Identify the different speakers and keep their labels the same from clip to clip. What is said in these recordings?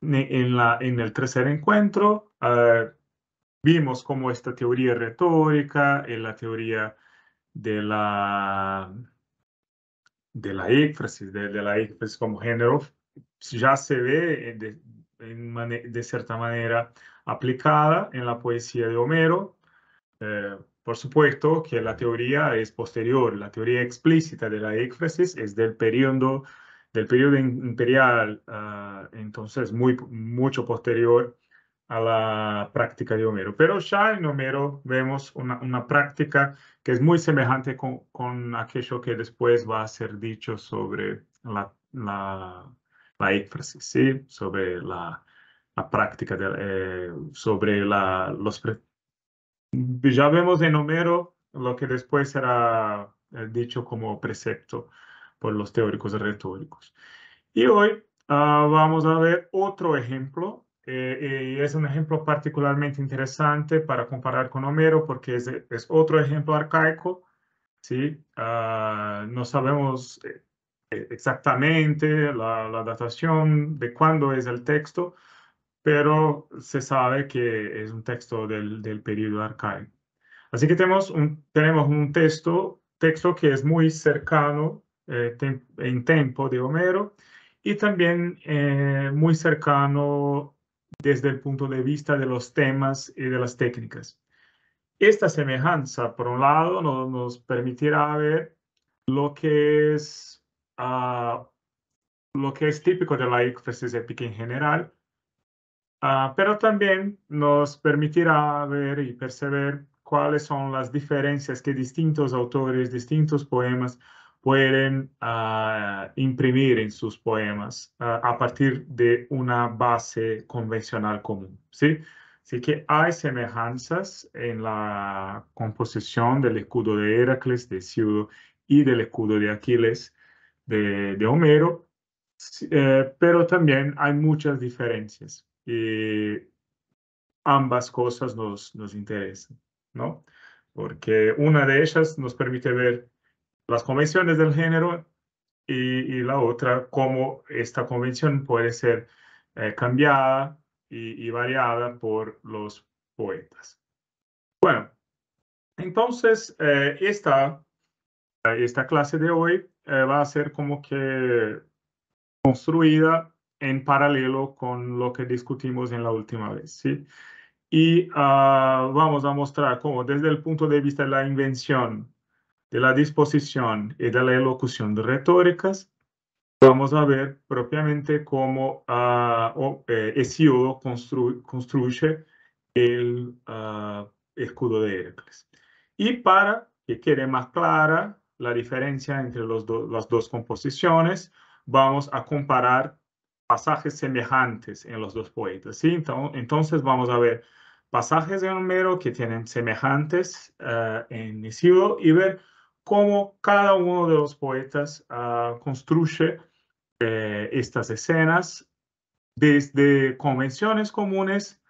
Speaker 1: en, la, el tercer encuentro ah, vimos cómo esta teoría retórica y eh, la teoría de la, de la de, la como género, ya se ve eh, de, de, cierta manera aplicada en la poesía de Homero. Eh, por supuesto que la teoría es posterior, la teoría explícita de la éfrasis es del periodo del periodo imperial, ah, entonces muy, mucho posterior a la práctica de Homero. Pero ya en Homero vemos una, una práctica que es muy semejante con, con, aquello que después va a ser dicho sobre la, la, la éfrasis, sobre la, la práctica, de, eh, sobre la, los... Ya vemos en Homero lo que después será eh, dicho como precepto por los teóricos retóricos. Y hoy ah, vamos a ver otro ejemplo, eh, y es un ejemplo particularmente interesante para comparar con Homero, porque es, es otro ejemplo arcaico, ¿sí? Ah, no sabemos eh, exactamente la, la datación de cuándo es el texto, pero se sabe que es un texto del, del periodo arcaico. Así que tenemos un, tenemos un texto, texto que es muy cercano eh, en tiempo de Homero y también eh, muy cercano desde el punto de vista de los temas y de las técnicas. Esta semejanza, por un lado, nos permitirá ver lo que es ah, lo que es típico de la éxtasis épica en general, ah, pero también nos permitirá ver y perceber cuáles son las diferencias que distintos autores, distintos poemas pueden ah, imprimir en sus poemas ah, a partir de una base convencional común. ¿sí? Así que hay semejanzas en la composición del escudo de Héracles, de Ciudo y del escudo de Aquiles de, Homero, eh, pero también hay muchas diferencias y ambas cosas nos, nos interesan, ¿no? Porque una de ellas nos permite ver las convenciones del género y, la otra, cómo esta convención puede ser eh, cambiada y, variada por los poetas. Bueno, entonces eh, esta, clase de hoy eh, va a ser como que construida en paralelo con lo que discutimos en la última vez, ¿sí? Y ah, vamos a mostrar cómo desde el punto de vista de la invención de la disposición y de la elocución de retóricas, vamos a ver propiamente cómo uh, construye el ah, escudo de Heracles. Y para que quede más clara la diferencia entre los las dos composiciones, vamos a comparar pasajes semejantes en los dos poetas. ¿sí? Entonces vamos a ver pasajes de Homero que tienen semejantes ah, en Hesíodo y ver cómo cada uno de los poetas ah, construye eh, estas escenas desde convenciones comunes,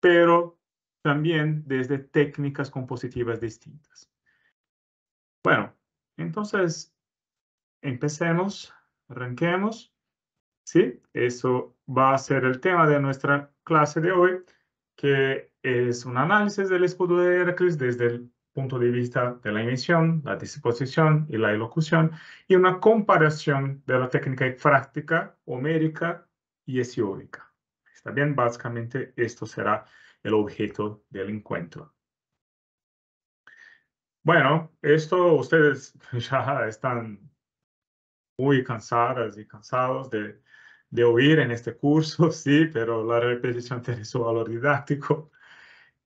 Speaker 1: pero también desde técnicas compositivas distintas. Bueno, entonces empecemos, arranquemos. Sí, eso va a ser el tema de nuestra clase de hoy, que es un análisis del escudo de Heracles desde el punto de vista de la emisión, la disposición y la elocución, y una comparación de la técnica práctica, homérica y esiórica. ¿Está bien? Básicamente esto será el objeto del encuentro. Bueno, esto ustedes ya están muy cansadas y cansados de, de oír en este curso, sí, pero la repetición tiene su valor didáctico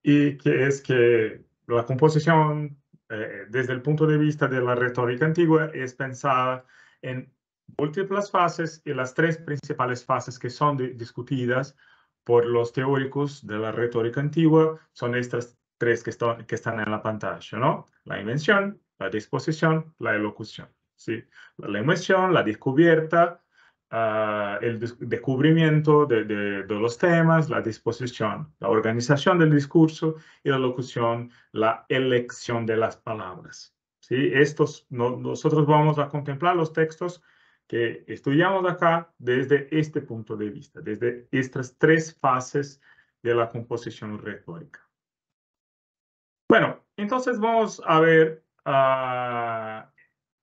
Speaker 1: y que es que la composición eh, desde el punto de vista de la retórica antigua es pensada en múltiples fases y las tres principales fases que son discutidas por los teóricos de la retórica antigua son estas tres que, están, que están en la pantalla, ¿no? La invención, la disposición, la elocución, ¿sí? La invención, la descubierta, Ah, el descubrimiento de, los temas, la disposición, la organización del discurso y la locución, la elección de las palabras. ¿sí? Estos, nosotros vamos a contemplar los textos que estudiamos acá desde este punto de vista, desde estas tres fases de la composición retórica. Bueno, entonces vamos a ver ah,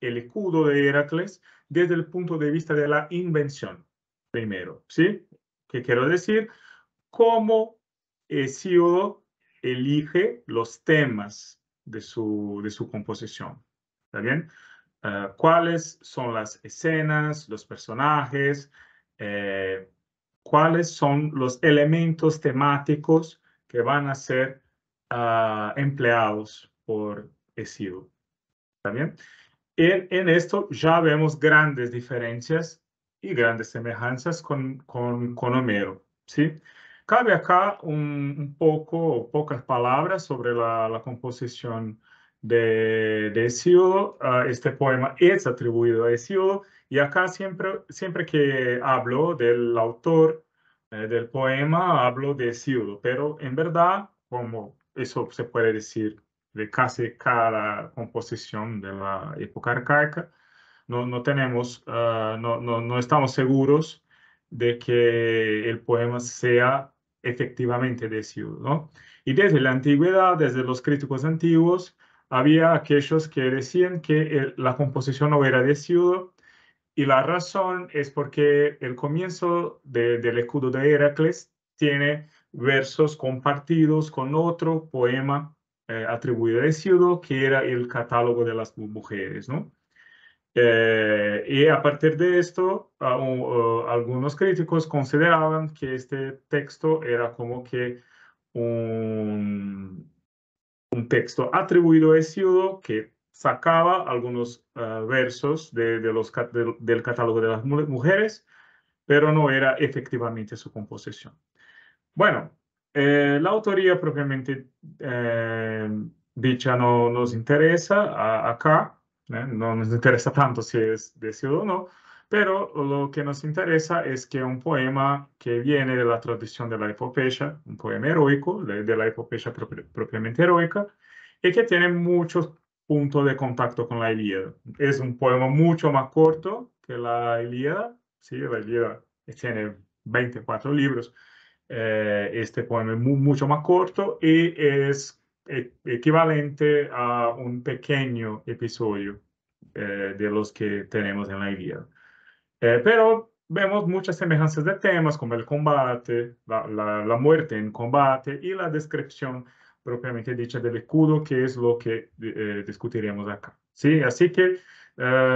Speaker 1: el escudo de Heracles desde el punto de vista de la invención, primero, ¿sí? ¿Qué quiero decir? Cómo Hesíodo eh, elige los temas de su, de su composición, ¿está bien? Ah, ¿Cuáles son las escenas, los personajes? Eh, ¿Cuáles son los elementos temáticos que van a ser ah, empleados por Hesíodo? Eh, ¿Está bien? En, esto ya vemos grandes diferencias y grandes semejanzas con, con, Homero. ¿sí? Cabe acá un, poco, pocas palabras sobre la, composición de, de ah, este poema es atribuido a Hesíodo y acá siempre, siempre que hablo del autor eh, del poema, hablo de Hesíodo, pero en verdad, como eso se puede decir de casi cada composición de la época arcaica. No, no tenemos, ah, no, no, estamos seguros de que el poema sea efectivamente de Ciudo. Y desde la antigüedad, desde los críticos antiguos, había aquellos que decían que la composición no era de Ciudo, y la razón es porque el comienzo del escudo de Heracles tiene versos compartidos con otro poema eh, atribuido a Esiodo, que era el catálogo de las mujeres, ¿no? Eh, y a partir de esto, algunos críticos consideraban que este texto era como que un, un texto atribuido a Esiodo que sacaba algunos eh, versos de, de los, del catálogo de las mujeres, pero no era efectivamente su composición. Bueno, eh, la autoría propiamente eh, dicha no nos interesa acá, ¿eh? no nos interesa tanto si es de sí o no, pero lo que nos interesa es que un poema que viene de la tradición de la epopeya, un poema heroico, de, la epopeya propiamente heroica, y que tiene muchos puntos de contacto con la Ilíada. Es un poema mucho más corto que la Ilíada, sí, la Ilíada tiene 24 libros, eh, este poema es mucho más corto y es e, equivalente a un pequeño episodio eh, de los que tenemos en la guía. Eh, pero vemos muchas semejanzas de temas como el combate, la, la, muerte en combate y la descripción propiamente dicha del escudo, que es lo que discutiremos acá. ¿Sí? Así que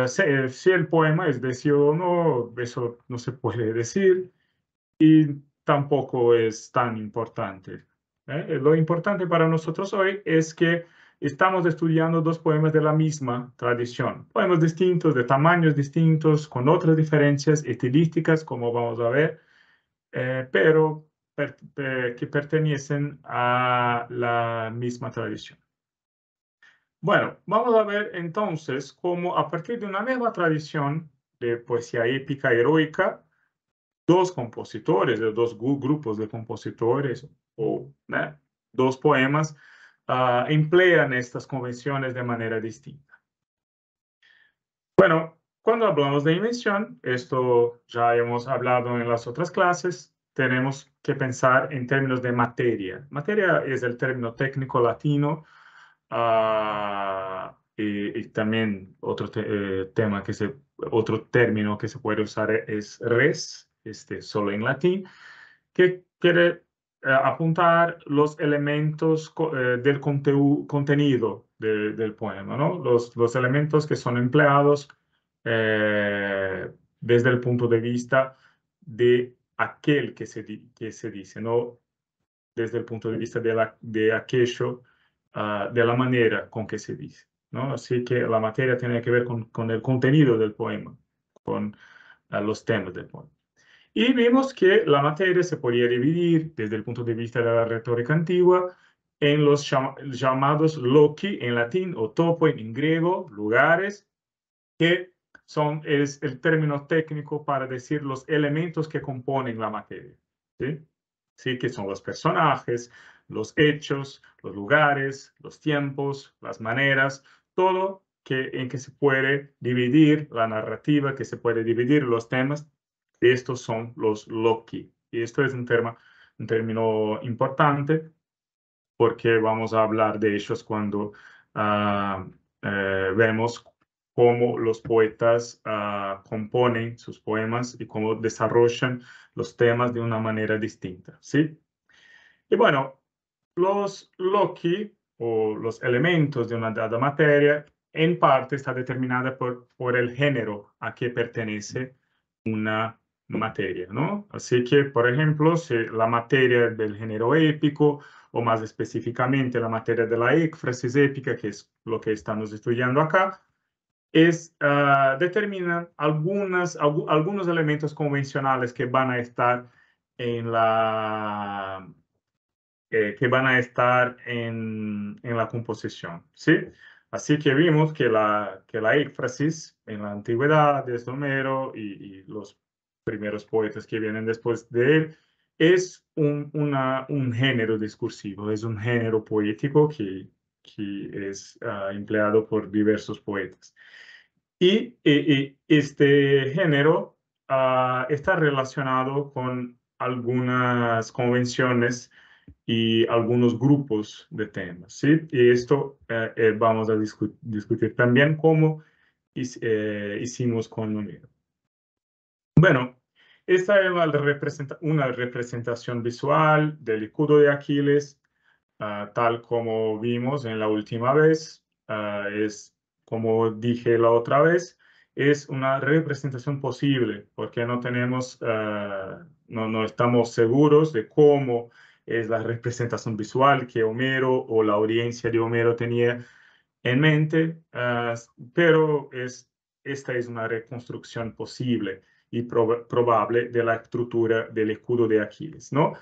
Speaker 1: si, si, el poema es de sí o no, eso no se puede decir. Y tampoco es tan importante. ¿eh? Eh, lo importante para nosotros hoy es que estamos estudiando dos poemas de la misma tradición. Poemas distintos, de tamaños distintos, con otras diferencias estilísticas, como vamos a ver, eh, pero que pertenecen a la misma tradición. Bueno, vamos a ver entonces cómo a partir de una misma tradición de poesía épica heroica, dos compositores, de dos grupos de compositores, o dos poemas, ah, emplean estas convenciones de manera distinta. Bueno, cuando hablamos de invención, esto ya hemos hablado en las otras clases, tenemos que pensar en términos de materia. Materia es el término técnico latino ah, y, también otro eh, tema que se, otro término que se puede usar es res, este, solo en latín, que quiere eh, apuntar los elementos eh, del contenido del poema, ¿no? los, los, elementos que son empleados eh, desde el punto de vista de aquel que se, que se dice, no desde el punto de vista de, la, de aquello, ah, de la manera con que se dice. ¿no? Así que la materia tiene que ver con, con el contenido del poema, con ah, los temas del poema. Y vimos que la materia se podía dividir desde el punto de vista de la retórica antigua en los llamados loci en latín o topo en griego, lugares, que son, es el término técnico para decir los elementos que componen la materia. ¿sí? ¿Sí? Que son los personajes, los hechos, los lugares, los tiempos, las maneras, todo que, en que se puede dividir la narrativa, que se puede dividir los temas, estos son los Loki. Y esto es un, tema, un término importante porque vamos a hablar de ellos cuando ah, eh, vemos cómo los poetas ah, componen sus poemas y cómo desarrollan los temas de una manera distinta, ¿sí? Y bueno, los Loki o los elementos de una dada materia en parte está determinada por, por el género a que pertenece una materia, ¿no? Así que, por ejemplo, si la materia del género épico, o más específicamente la materia de la éfrasis épica, que es lo que estamos estudiando acá, es ah, determinar algunas, algunos elementos convencionales que van a estar en la eh, que van a estar en, en, la composición, ¿sí? Así que vimos que la, que la éfrasis en la antigüedad de Homero y, y los primeros poetas que vienen después de él, es un, una, un género discursivo, es un género poético que, que es ah, empleado por diversos poetas. Y, e, e, este género ah, está relacionado con algunas convenciones y algunos grupos de temas. ¿sí? Y esto eh, eh, vamos a discutir también cómo eh, hicimos con Monero. Bueno, esta es una, representación visual del escudo de Aquiles, ah, tal como vimos en la última vez. Ah, es, como dije la otra vez, es una representación posible, porque no tenemos, ah, no, estamos seguros de cómo es la representación visual que Homero o la audiencia de Homero tenía en mente, pero es, esta es una reconstrucción posible y probable de la estructura del escudo de Aquiles. ¿no?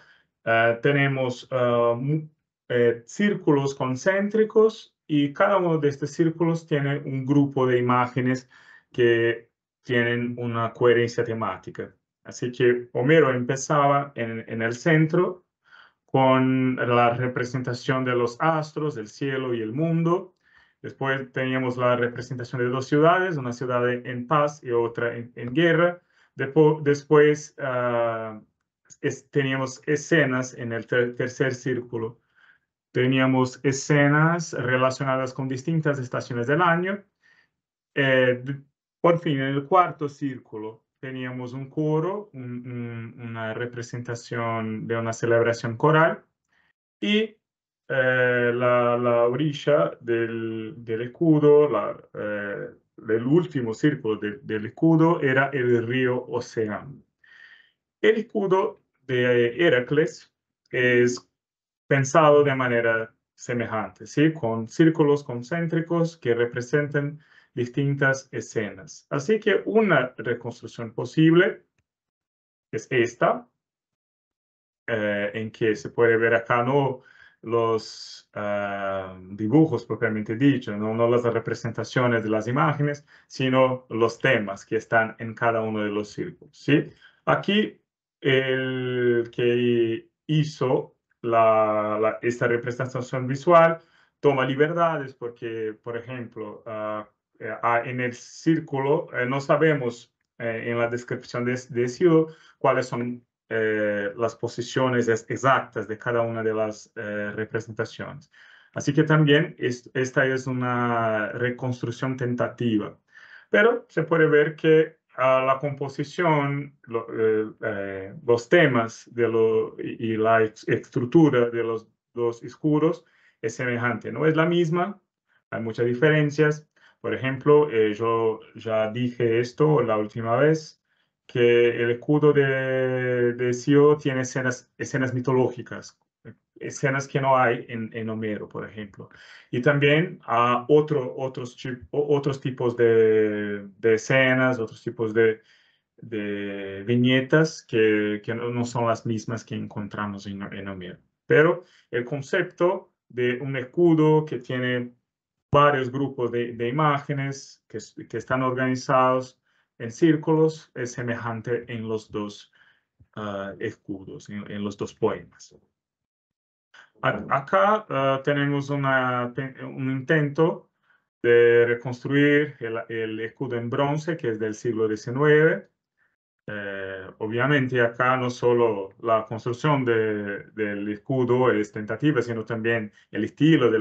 Speaker 1: Eh, tenemos eh, eh, círculos concéntricos y cada uno de estos círculos tiene un grupo de imágenes que tienen una coherencia temática. Así que Homero empezaba en, el centro con la representación de los astros, el cielo y el mundo. Después teníamos la representación de dos ciudades, una ciudad en paz y otra en guerra después ah, teníamos escenas en el tercer círculo. Teníamos escenas relacionadas con distintas estaciones del año. Eh, por fin, en el cuarto círculo teníamos un coro, una representación de una celebración coral y eh, la, orilla del, escudo, la, eh, del último círculo del escudo era el río Océano. El escudo de Heracles es pensado de manera semejante, ¿sí? con círculos concéntricos que representan distintas escenas. Así que una reconstrucción posible es esta, eh, en que se puede ver acá no los ah, dibujos propiamente dicho, ¿no? no las representaciones de las imágenes, sino los temas que están en cada uno de los círculos. ¿sí? Aquí el que hizo la, esta representación visual toma libertades porque, por ejemplo, ah, eh, ah, en el círculo eh, no sabemos eh, en la descripción de, de cuáles son eh, las posiciones exactas de cada una de las eh, representaciones. Así que también esta es una reconstrucción tentativa, pero se puede ver que a la composición, eh, los temas de lo, y, y, la estructura de los dos escudos es semejante, no es la misma, hay muchas diferencias. Por ejemplo, yo ya dije esto la última vez, que el escudo de, de Sio tiene escenas, escenas mitológicas, escenas que no hay en, Homero, por ejemplo. Y también a otro, otros, otros tipos de, escenas, otros tipos de, de viñetas que, no son las mismas que encontramos en, Homero. Pero el concepto de un escudo que tiene varios grupos de, imágenes que, que, están organizados en círculos es semejante en los dos ah, escudos, en, los dos poemas. acá ah, tenemos un intento de reconstruir el, escudo en bronce que es del siglo XIX. Eh, obviamente acá no solo la construcción del escudo es tentativa, sino también el estilo de,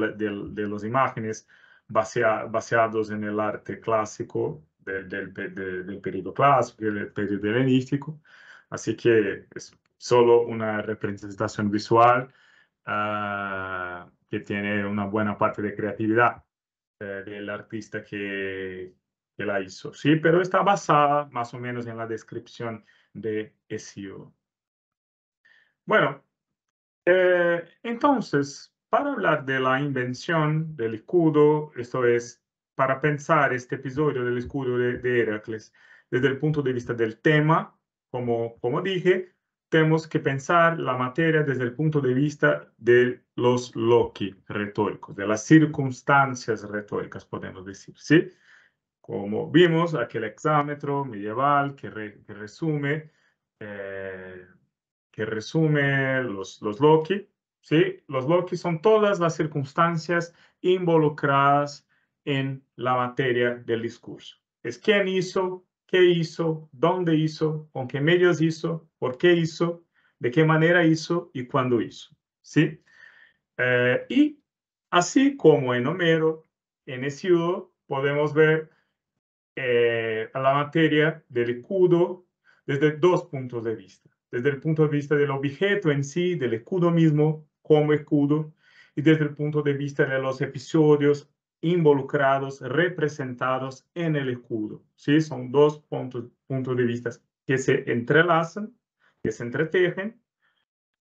Speaker 1: las imágenes basados en el arte clásico del, del, periodo clásico, del periodo helenístico. Así que es solo una representación visual ah, que tiene una buena parte de creatividad eh, del artista que, la hizo. Sí, pero está basada más o menos en la descripción de Hesíodo. Bueno, eh, entonces, para hablar de la invención del escudo, esto es para pensar este episodio del escudo de, de Heracles. Desde el punto de vista del tema, como, como dije, tenemos que pensar la materia desde el punto de vista de los loci retóricos, de las circunstancias retóricas, podemos decir, ¿sí? Como vimos, aquel exámetro medieval que, resume, eh, que resume los, los loci, ¿sí? Los loci son todas las circunstancias involucradas en la materia del discurso. Es quién hizo, qué hizo, dónde hizo, con qué medios hizo, por qué hizo, de qué manera hizo y cuándo hizo. ¿sí? Eh, y así como en Homero, en Hesíodo, podemos ver eh, la materia del escudo desde dos puntos de vista. Desde el punto de vista del objeto en sí, del escudo mismo como escudo, y desde el punto de vista de los episodios, involucrados, representados en el escudo. ¿sí? Son dos puntos, de vista que se entrelazan, que se entretejen,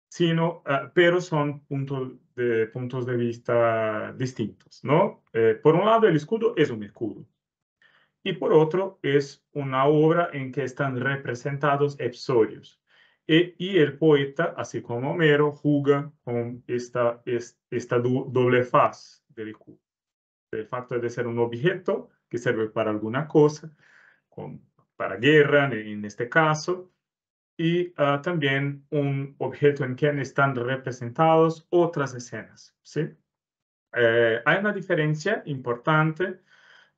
Speaker 1: sino, ah, pero son puntos de, puntos de vista distintos. ¿no? Eh, por un lado, el escudo es un escudo. Y por otro, es una obra en que están representados episodios. E, y el poeta, así como Homero, juega con esta, esta doble faz del escudo el facto de ser un objeto que sirve para alguna cosa, con, para guerra en este caso, y ah, también un objeto en que están representados otras escenas. ¿sí? Eh, hay una diferencia importante,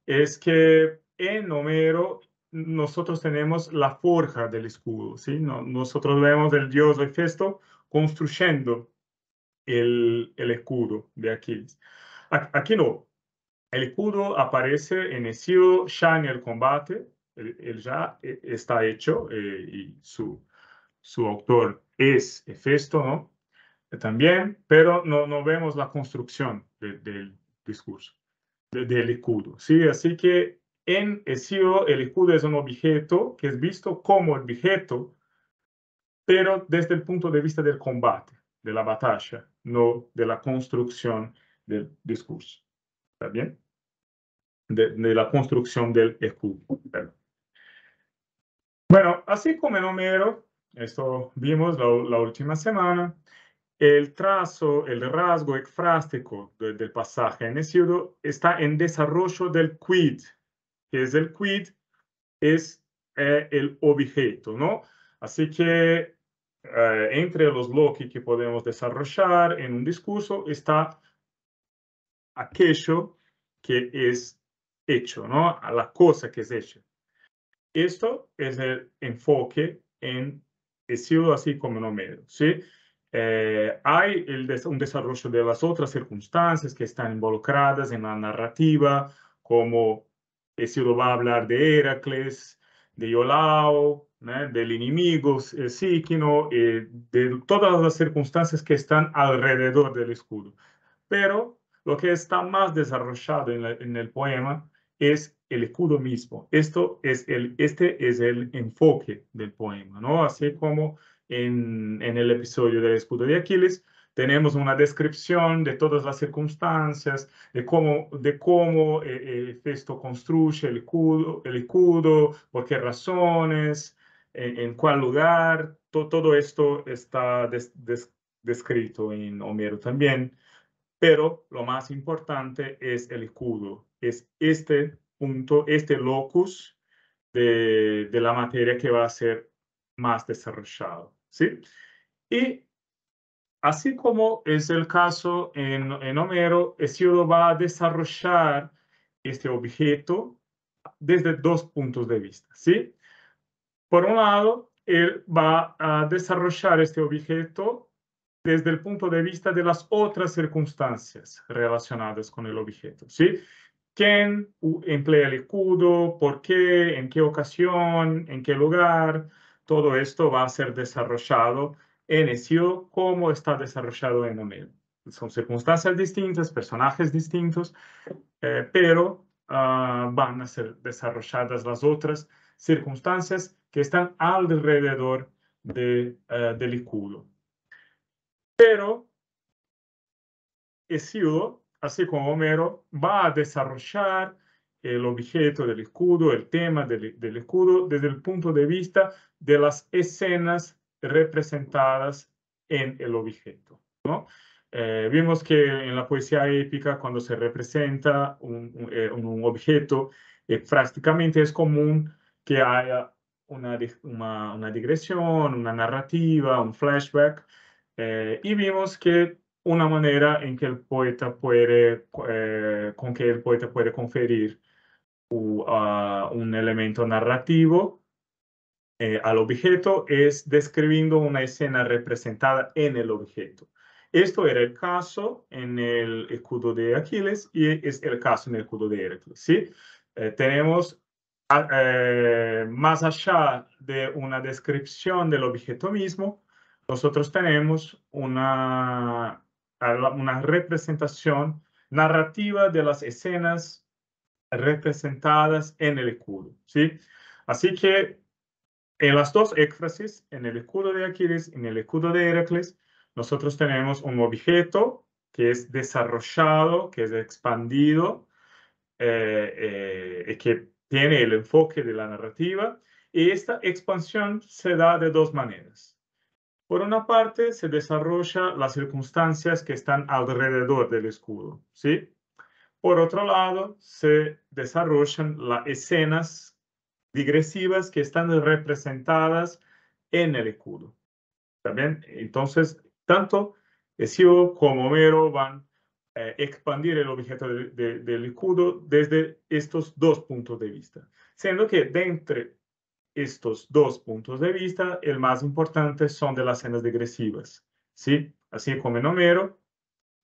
Speaker 1: es que en Homero nosotros tenemos la forja del escudo, ¿sí? nosotros vemos el dios Hefesto construyendo el, el escudo de Aquiles. Aquí no, el escudo aparece en Hesíodo ya en el combate, él, ya eh, está hecho eh, y su, su autor es Hefesto, ¿no? También, pero no, no vemos la construcción del discurso, del escudo, ¿sí? Así que en Hesíodo el escudo es un objeto que es visto como el objeto, pero desde el punto de vista del combate, de la batalla, no de la construcción del discurso. ¿Está bien? de, la construcción del escudo. Bueno, así como en Homero, esto vimos la, última semana, el trazo, el rasgo exfrástico del pasaje en está en desarrollo del quid, que es el quid, es eh, el objeto, ¿no? Así que eh, entre los bloques que podemos desarrollar en un discurso está aquello que es hecho, ¿no? A la cosa que es hecha. Esto es el enfoque en decirlo así como no medio, ¿sí? Eh, hay un desarrollo de las otras circunstancias que están involucradas en la narrativa, como Hesíodo va a hablar de Héracles de Iolao, ¿no? del enemigo eh, Síquino, eh, de todas las circunstancias que están alrededor del escudo. Pero lo que está más desarrollado en el poema es el escudo mismo. Esto es el, este es el enfoque del poema, ¿no? Así como en, el episodio del escudo de Aquiles, tenemos una descripción de todas las circunstancias, de cómo, de cómo eh, eh construye el escudo, el por qué razones, en, cuál lugar, todo esto está descrito en Homero también, pero lo más importante es el escudo, es este punto, este locus de, de la materia que va a ser más desarrollado. ¿sí? Y así como es el caso en, en Homero, Hesiodo va a desarrollar este objeto desde dos puntos de vista. ¿sí? Por un lado, él va a desarrollar este objeto desde el punto de vista de las otras circunstancias relacionadas con el objeto. ¿sí? quién emplea el escudo, por qué, en qué ocasión, en qué lugar. Todo esto va a ser desarrollado en SEO como está desarrollado en OMED. Son circunstancias distintas, personajes distintos, eh, pero ah, van a ser desarrolladas las otras circunstancias que están alrededor de, eh, del escudo. Pero SEO así como Homero, va a desarrollar el objeto del escudo, el tema del, escudo, desde el punto de vista de las escenas representadas en el objeto. ¿no? Eh, vimos que en la poesía épica, cuando se representa un, eh, objeto, eh, prácticamente es común que haya una, digresión, una narrativa, un flashback. Eh, y vimos que una manera en que el poeta puede, eh, con que el poeta puede conferir un elemento narrativo eh, al objeto es describiendo una escena representada en el objeto. Esto era el caso en el escudo de Aquiles y es el caso en el escudo de Hércules. ¿sí? Eh, tenemos más allá de una descripción del objeto mismo, nosotros tenemos una una representación narrativa de las escenas representadas en el escudo. ¿sí? Así que en las dos éxtasis, en el escudo de Aquiles y en el escudo de Heracles, nosotros tenemos un objeto que es desarrollado, que es expandido, eh, eh, que tiene el enfoque de la narrativa, y esta expansión se da de dos maneras. Por una parte, se desarrollan las circunstancias que están alrededor del escudo, ¿sí? Por otro lado, se desarrollan las escenas digresivas que están representadas en el escudo. ¿También? Entonces, tanto Hesíodo como Homero van a eh, expandir el objeto del escudo desde estos dos puntos de vista, siendo que dentro, estos dos puntos de vista, el más importante son de las escenas degresivas. ¿sí? Así como en Homero,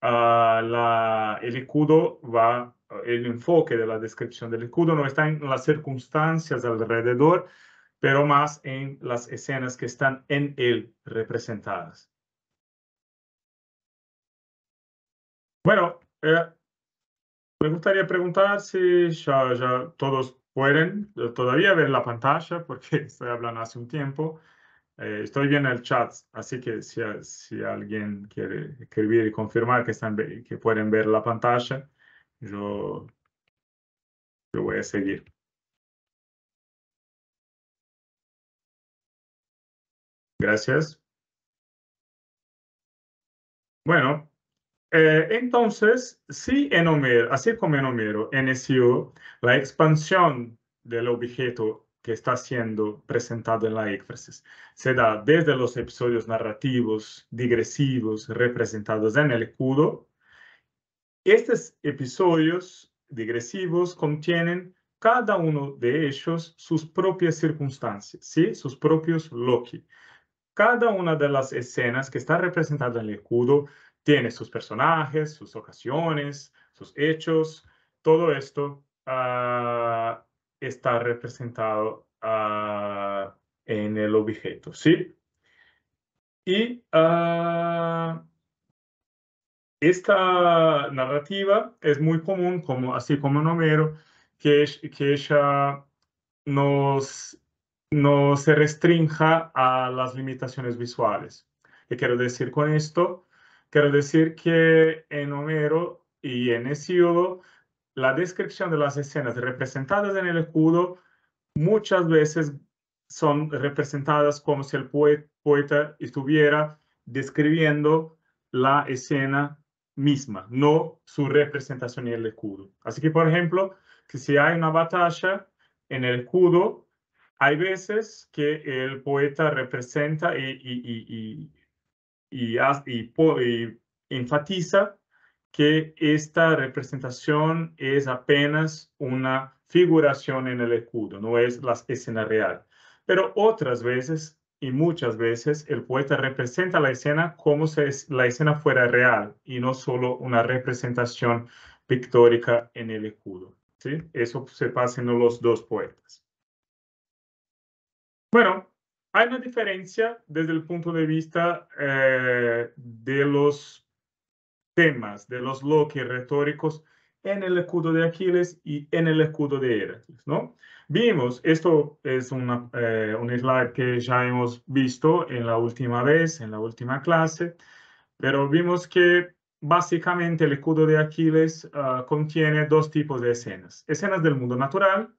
Speaker 1: ah, la, el escudo va, el enfoque de la descripción del escudo no está en las circunstancias alrededor, pero más en las escenas que están en él representadas. Bueno, eh, me gustaría preguntar si ya, ya todos pueden todavía ver la pantalla porque estoy hablando hace un tiempo. Eh, estoy viendo el chat, así que si, si, alguien quiere escribir y confirmar que, están, que pueden ver la pantalla, yo, yo
Speaker 2: voy a seguir.
Speaker 1: Gracias. Bueno, eh, entonces, si en así como en Homero, en la expansión del objeto que está siendo presentado en la éfrasis se da desde los episodios narrativos, digresivos, representados en el escudo. Estos episodios digresivos contienen cada uno de ellos sus propias circunstancias, ¿sí? sus propios loci. Cada una de las escenas que está representada en el escudo tiene sus personajes, sus ocasiones, sus hechos. Todo esto ah, está representado ah, en el objeto, ¿sí? Y ah, esta narrativa es muy común, como, así como el Homero, que, que ella nos, no se restrinja a las limitaciones visuales. ¿Qué quiero decir con esto? Quiero decir que en Homero y en Hesíodo, la descripción de las escenas representadas en el escudo muchas veces son representadas como si el poeta estuviera describiendo la escena misma, no su representación en el escudo. Así que, por ejemplo, si hay una batalla en el escudo, hay veces que el poeta representa y, y, enfatiza que esta representación es apenas una figuración en el escudo, no es la escena real. Pero otras veces y muchas veces el poeta representa la escena como si la escena fuera real y no solo una representación pictórica en el escudo. ¿sí? Eso se pasa en los dos poetas. Bueno, hay una diferencia desde el punto de vista eh, de los temas, de los loques retóricos en el escudo de Aquiles y en el escudo de Heracles, ¿no? Vimos, esto es una, eh, un slide que ya hemos visto en la última vez, en la última clase, pero vimos que básicamente el escudo de Aquiles ah, contiene dos tipos de escenas, escenas del mundo natural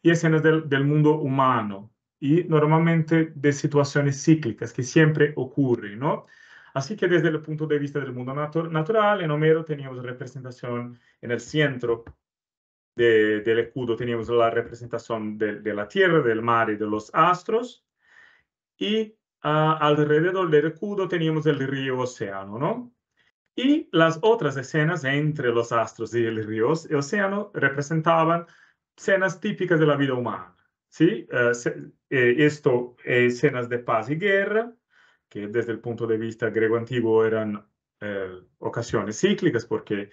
Speaker 1: y escenas del, del mundo humano, y normalmente de situaciones cíclicas que siempre ocurren, ¿no? Así que desde el punto de vista del mundo natural, en Homero teníamos representación en el centro del escudo, teníamos la representación de, la tierra, del mar y de los astros, y ah, alrededor del escudo teníamos el río océano, ¿no? Y las otras escenas entre los astros y el río océano representaban escenas típicas de la vida humana ¿sí? Eh, eh, esto, es escenas de paz y guerra, que desde el punto de vista griego antiguo eran eh, ocasiones cíclicas porque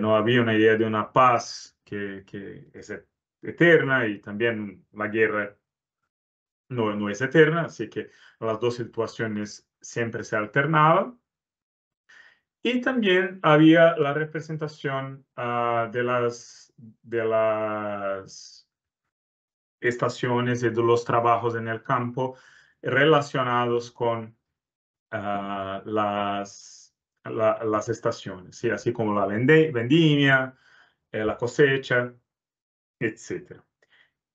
Speaker 1: no había una idea de una paz que, que, es eterna y también la guerra no, no es eterna, así que las dos situaciones siempre se alternaban. Y también había la representación ah, de las, de las estaciones eh, de los trabajos en el campo eh, relacionados con ah, las, las estaciones, así como la vendimia, eh, la cosecha, etc.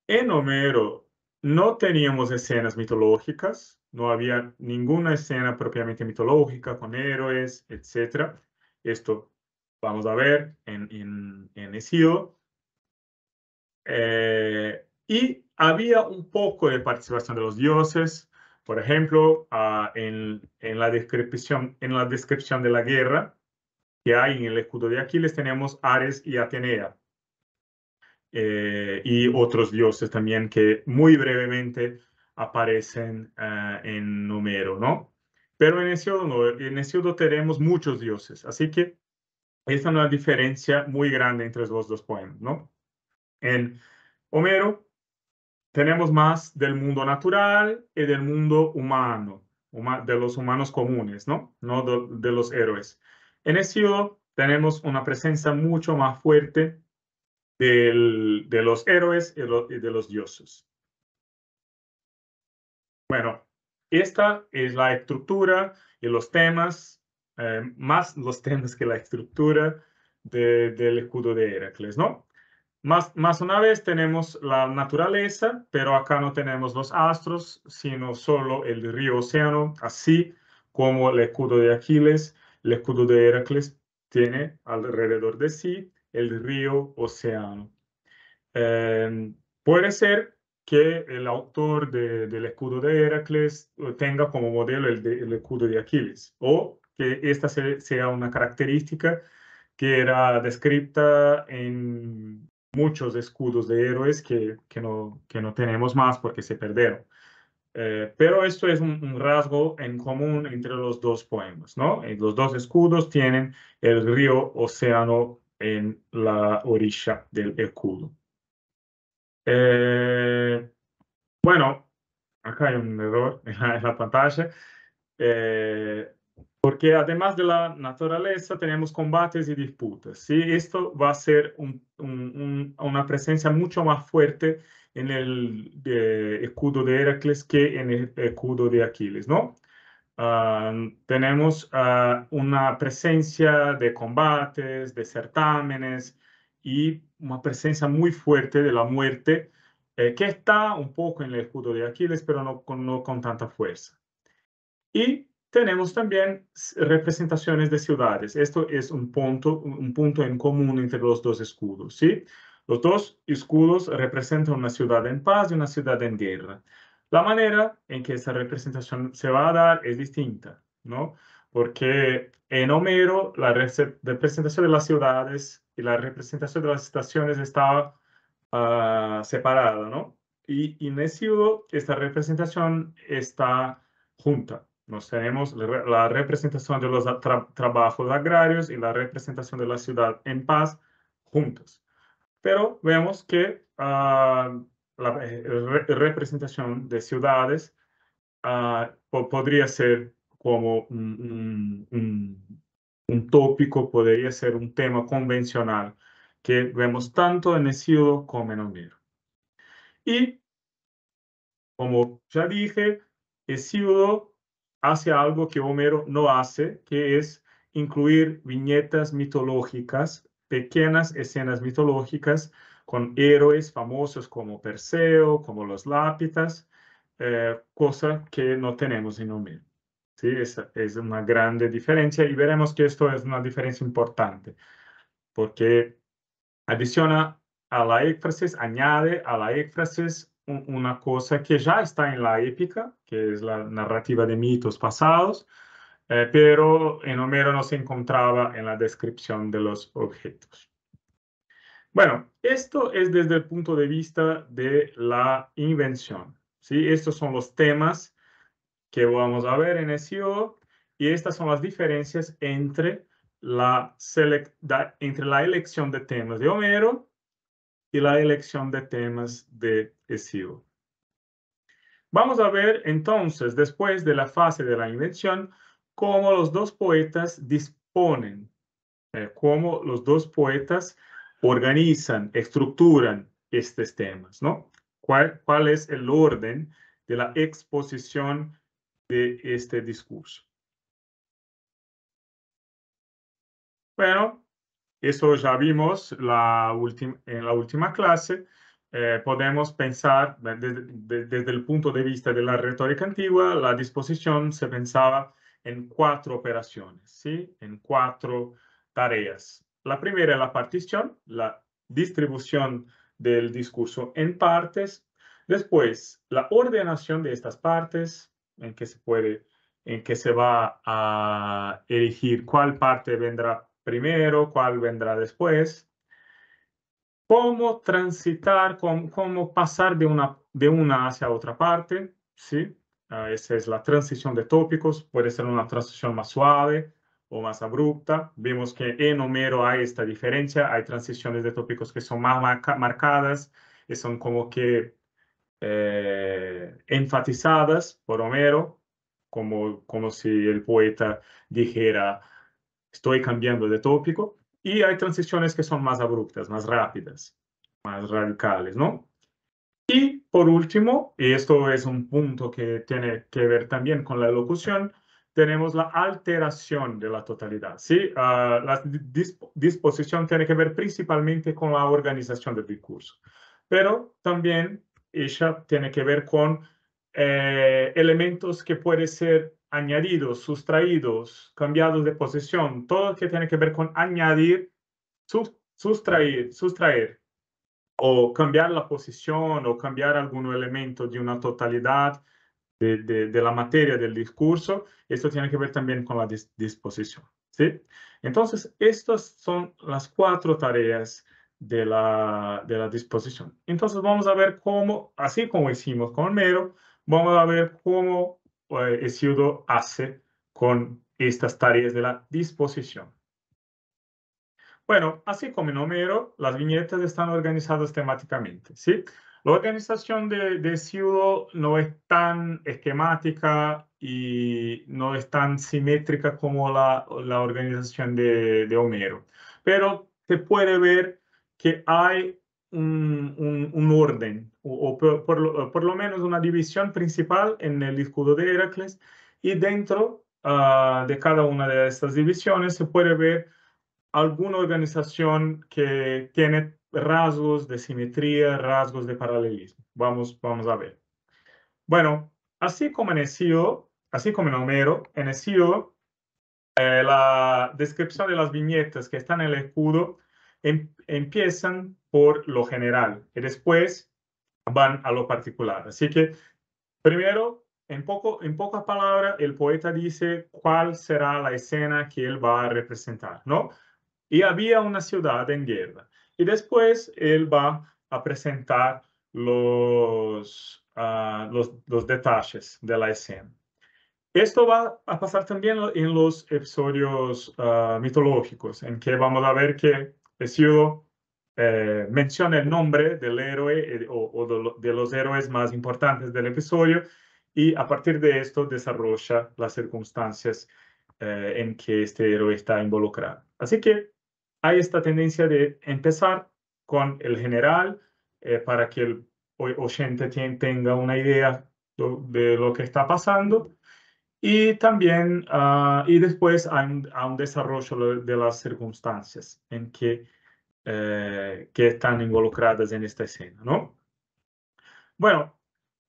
Speaker 1: En Homero no teníamos escenas mitológicas, no había ninguna escena propiamente mitológica con héroes, etc. Esto vamos a ver en, en, y había un poco de participación de los dioses, por ejemplo, ah, en, la descripción, en la descripción de la guerra que hay en el escudo de Aquiles tenemos Ares y Atenea. Eh, y otros dioses también que muy brevemente aparecen ah, en Homero, ¿no? Pero en Hesiodo en tenemos muchos dioses, así que esta es una diferencia muy grande entre los dos poemas, ¿no? En Homero tenemos más del mundo natural y del mundo humano, de los humanos comunes, ¿no? No de, los héroes. En Hesíodo tenemos una presencia mucho más fuerte de los héroes y, de los dioses. Bueno, esta es la estructura y los temas, eh, más los temas que la estructura del escudo de Heracles, ¿no? Más, más una vez tenemos la naturaleza, pero acá no tenemos los astros, sino solo el río océano, así como el escudo de Aquiles, el escudo de Heracles tiene alrededor de sí el río océano. Em, puede ser que el autor del escudo de Heracles eh, tenga como modelo el, de, el escudo de Aquiles o que esta sea una característica que era descrita en muchos escudos de héroes que, que, no, que no tenemos más porque se perdieron. Eh, pero esto es un, rasgo en común entre los dos poemas, ¿no? Eh, los dos escudos tienen el río océano en la orilla del escudo. Eh, bueno, acá hay un error en la, pantalla. Porque además de la naturaleza tenemos combates y disputas. ¿sí? esto va a ser una presencia mucho más fuerte en el eh, escudo de Hércules que en el escudo de Aquiles, ¿no? Ah, tenemos ah, una presencia de combates, de certámenes y una presencia muy fuerte de la muerte eh, que está un poco en el escudo de Aquiles, pero no con, no con tanta fuerza. Y tenemos también representaciones de ciudades. Esto es un punto, un punto en común entre los dos escudos. ¿sí? Los dos escudos representan una ciudad en paz y una ciudad en guerra. La manera en que esa representación se va a dar es distinta, ¿no? Porque en Homero la representación de las ciudades y la representación de las estaciones estaba ah, separada, ¿no? Y en Hesíodo esta representación está junta, tenemos la representación de los trabajos agrarios y la representación de la ciudad en paz juntos, Pero vemos que ah, la eh, representación de ciudades ah, podría ser como un, tópico, podría ser un tema convencional que vemos tanto en Hesíodo como en Homero. Y, como ya dije, Hesíodo hace algo que Homero no hace, que es incluir viñetas mitológicas, pequeñas escenas mitológicas con héroes famosos como Perseo, como los Lápitas, eh, cosa que no tenemos en Homero. Sí, esa es una grande diferencia y veremos que esto es una diferencia importante porque adiciona a la éfrasis, añade a la éfrasis una cosa que ya está en la épica, que es la narrativa de mitos pasados, eh, pero en Homero no se encontraba en la descripción de los objetos. Bueno, esto es desde el punto de vista de la invención. ¿sí? Estos son los temas que vamos a ver en SEO y estas son las diferencias entre la, entre la elección de temas de Homero y la elección de temas de SEO. Vamos a ver entonces, después de la fase de la invención, cómo los dos poetas disponen, eh, cómo los dos poetas organizan, estructuran estos temas, ¿no? ¿Cuál, ¿Cuál es el orden de la exposición de este discurso? Bueno, eso ya vimos en la última clase. Eh, podemos pensar desde, desde el punto de vista de la retórica antigua, la disposición se pensaba en cuatro operaciones, ¿sí? en cuatro tareas. La primera es la partición, la distribución del discurso en partes. Después, la ordenación de estas partes, en que se puede, en que se va a elegir cuál parte vendrá primero, cuál vendrá después. Cómo transitar, cómo, cómo pasar de una, de una hacia otra parte, ¿sí? Ah, esa es la transición de tópicos, puede ser una transición más suave o más abrupta. Vemos que en Homero hay esta diferencia, hay transiciones de tópicos que son más marcadas y son como que eh, enfatizadas por Homero, como, como si el poeta dijera, estoy cambiando de tópico y hay transiciones que son más abruptas, más rápidas, más radicales, ¿no? Y por último, y esto es un punto que tiene que ver también con la locución, tenemos la alteración de la totalidad. ¿sí? Ah, la disposición tiene que ver principalmente con la organización del discurso, pero también ella tiene que ver con eh, elementos que pueden ser añadidos, sustraídos, cambiados de posición, todo lo que tiene que ver con añadir, sustraer, sustraer o cambiar la posición o cambiar algún elemento de una totalidad de, de, la materia del discurso, esto tiene que ver también con la disposición. ¿sí? Entonces, estas son las cuatro tareas de la, de la disposición. Entonces, vamos a ver cómo, así como hicimos con el Mero, vamos a ver cómo ciudadano eh, hace con estas tareas de la disposición. Bueno, así como en Homero, las viñetas están organizadas temáticamente, ¿sí? La organización de, de no es tan esquemática y no es tan simétrica como la, organización de, Homero, pero se puede ver que hay un, un, orden o, por, eh, por, lo menos una división principal en el escudo de Heracles, y dentro ah, de cada una de estas divisiones se puede ver alguna organización que tiene rasgos de simetría, rasgos de paralelismo. Vamos, vamos a ver. Bueno, así como en Hesíodo, así como en Homero, en Hesíodo, eh, la descripción de las viñetas que están en el escudo em, empiezan por lo general y después van a lo particular. Así que, primero, en, poco, en pocas palabras, el poeta dice cuál será la escena que él va a representar, ¿no? Y había una ciudad en guerra. Y después él va a presentar los, ah, los, detalles de la escena. Esto va a pasar también en los episodios ah, mitológicos, en que vamos a ver que Hesíodo eh, menciona el nombre del héroe eh, o, de, los héroes más importantes del episodio y a partir de esto desarrolla las circunstancias eh, en que este héroe está involucrado. Así que hay esta tendencia de empezar con el general para que el oyente tenga una idea de lo que está pasando y también ah, y después hay un, desarrollo de las circunstancias en que que eh, están involucradas en esta escena, ¿no? Bueno,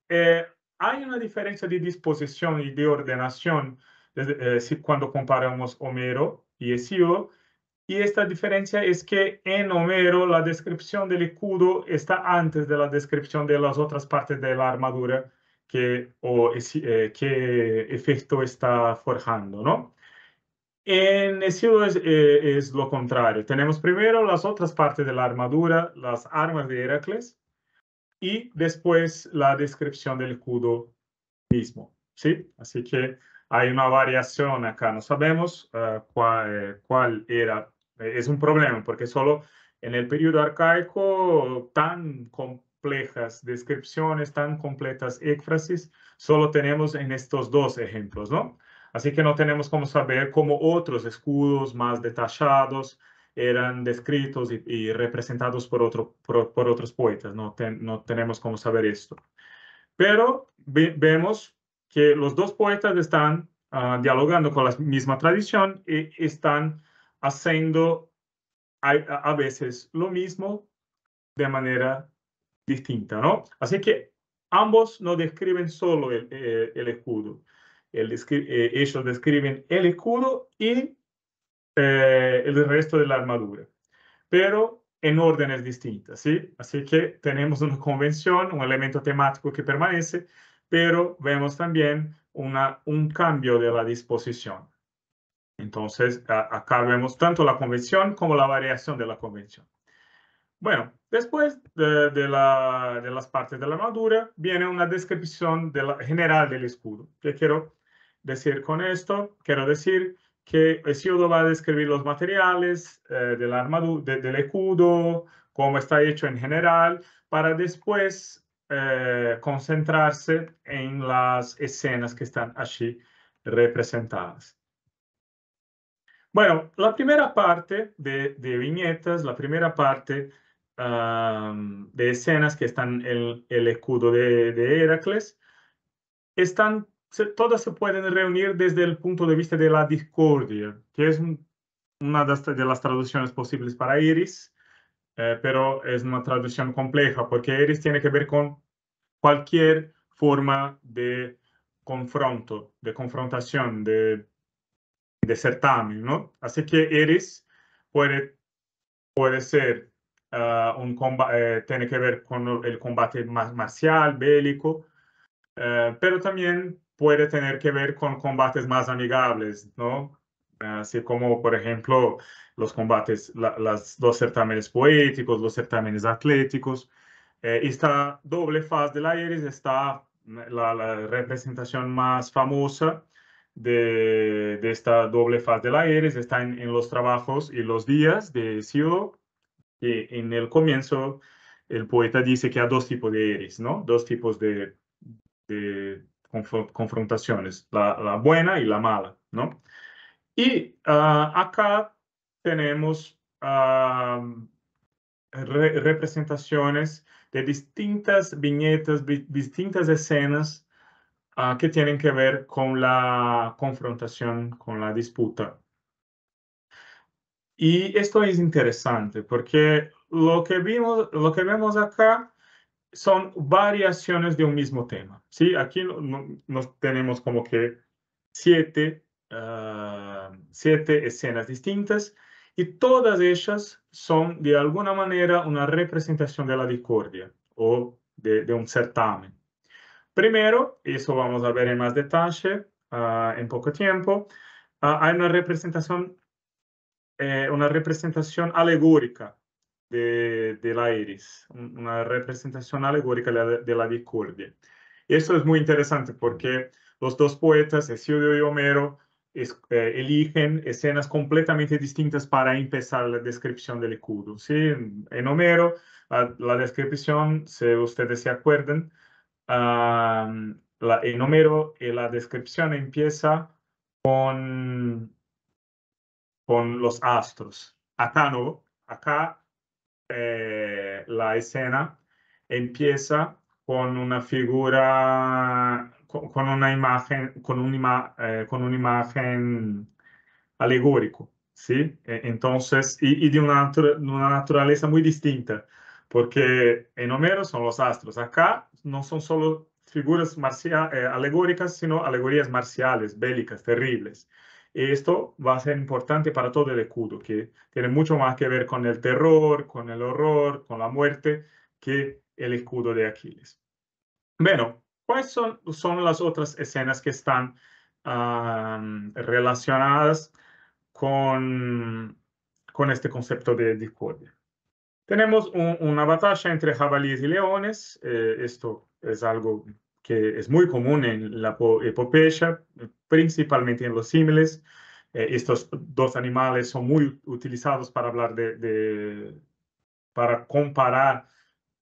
Speaker 1: eh, hay una diferencia de disposición y de ordenación cuando eh, comparamos Homero y Hesíodo, y esta diferencia es que en Homero la descripción del escudo está antes de la descripción de las otras partes de la armadura que, efecto está forjando, ¿no? En el eh, es, lo contrario. Tenemos primero las otras partes de la armadura, las armas de Heracles, y después la descripción del escudo mismo. ¿sí? Así que hay una variación acá. No sabemos eh, eh, cuál, era. Es un problema porque solo en el periodo arcaico tan complejas descripciones, tan completas éfrasis, solo tenemos en estos dos ejemplos, ¿no? Así que no tenemos como saber cómo otros escudos más detallados eran descritos y, representados por, otro, por, otros poetas. No, no, tenemos cómo saber esto. Pero vemos que los dos poetas están ah, dialogando con la misma tradición y están haciendo a, veces lo mismo de manera distinta, ¿no? Así que ambos no describen solo el escudo, el, eh, ellos describen el escudo y eh, el resto de la armadura, pero en órdenes distintas, ¿sí? Así que tenemos una convención, un elemento temático que permanece, pero vemos también una, un cambio de la disposición. Entonces, acá vemos tanto la convención como la variación de la convención. Bueno, después de, de, las partes de la armadura, viene una descripción general del escudo, que quiero decir con esto? Quiero decir que Hesíodo va a describir los materiales eh, de del escudo, cómo está hecho en general, para después eh, concentrarse en las escenas que están allí representadas. Bueno, la primera parte de, viñetas, la primera parte de escenas que están en el escudo de, de Heracles, están todas se pueden reunir desde el punto de vista de la discordia, que es una de las traducciones posibles para Iris, eh, pero es una traducción compleja, porque Iris tiene que ver con cualquier forma de confronto, de confrontación, de, certamen, ¿no? Así que Iris puede, puede ser ah, un combate, eh, tiene que ver con el combate marcial, bélico, eh, pero también puede tener que ver con combates más amigables, ¿no? Así como, por ejemplo, los combates, las, los certámenes poéticos, los certámenes atléticos. Eh, esta doble faz de la Eris está la, representación más famosa de, de, esta doble faz de la Eris está en, en, los trabajos y los días de Silo. Y en el comienzo, el poeta dice que hay dos tipos de Eris, ¿no? Dos tipos de confrontaciones, la, buena y la mala, ¿no? Y ah, acá tenemos representaciones de distintas viñetas, distintas escenas ah, que tienen que ver con la confrontación, con la disputa. Y esto es interesante porque lo que, vimos, lo que vemos acá son variaciones de un mismo tema. ¿sí? Aquí nos tenemos como que siete, ah, siete escenas distintas y todas ellas son de alguna manera una representación de la discordia o de, un certamen. Primero, eso vamos a ver en más detalle ah, en poco tiempo, ah, hay una representación, eh, una representación alegórica de, la iris, una representación alegórica de la discordia. Esto es muy interesante porque los dos poetas, Hesíodo y Homero, eh, eligen escenas completamente distintas para empezar la descripción del escudo. ¿sí? En Homero, la, descripción, si ustedes se acuerdan, en Homero eh, la descripción empieza con, con los astros. Acá no, acá eh, la escena empieza con una figura, con, una imagen, con, un eh, con una imagen alegórico, ¿sí? E, entonces, y, de una, una naturaleza muy distinta, porque en Homero son los astros, acá no son solo figuras marcia, eh, alegóricas, sino alegorías marciales, bélicas, terribles. Esto va a ser importante para todo el escudo, que tiene mucho más que ver con el terror, con el horror, con la muerte, que el escudo de Aquiles. Bueno, ¿cuáles son, las otras escenas que están relacionadas con, con este concepto de discordia? Tenemos una batalla entre jabalíes y leones. Eh, esto es algo que es muy común en la epopeya, principalmente en los símiles. Eh, estos dos animales son muy utilizados para hablar de, para comparar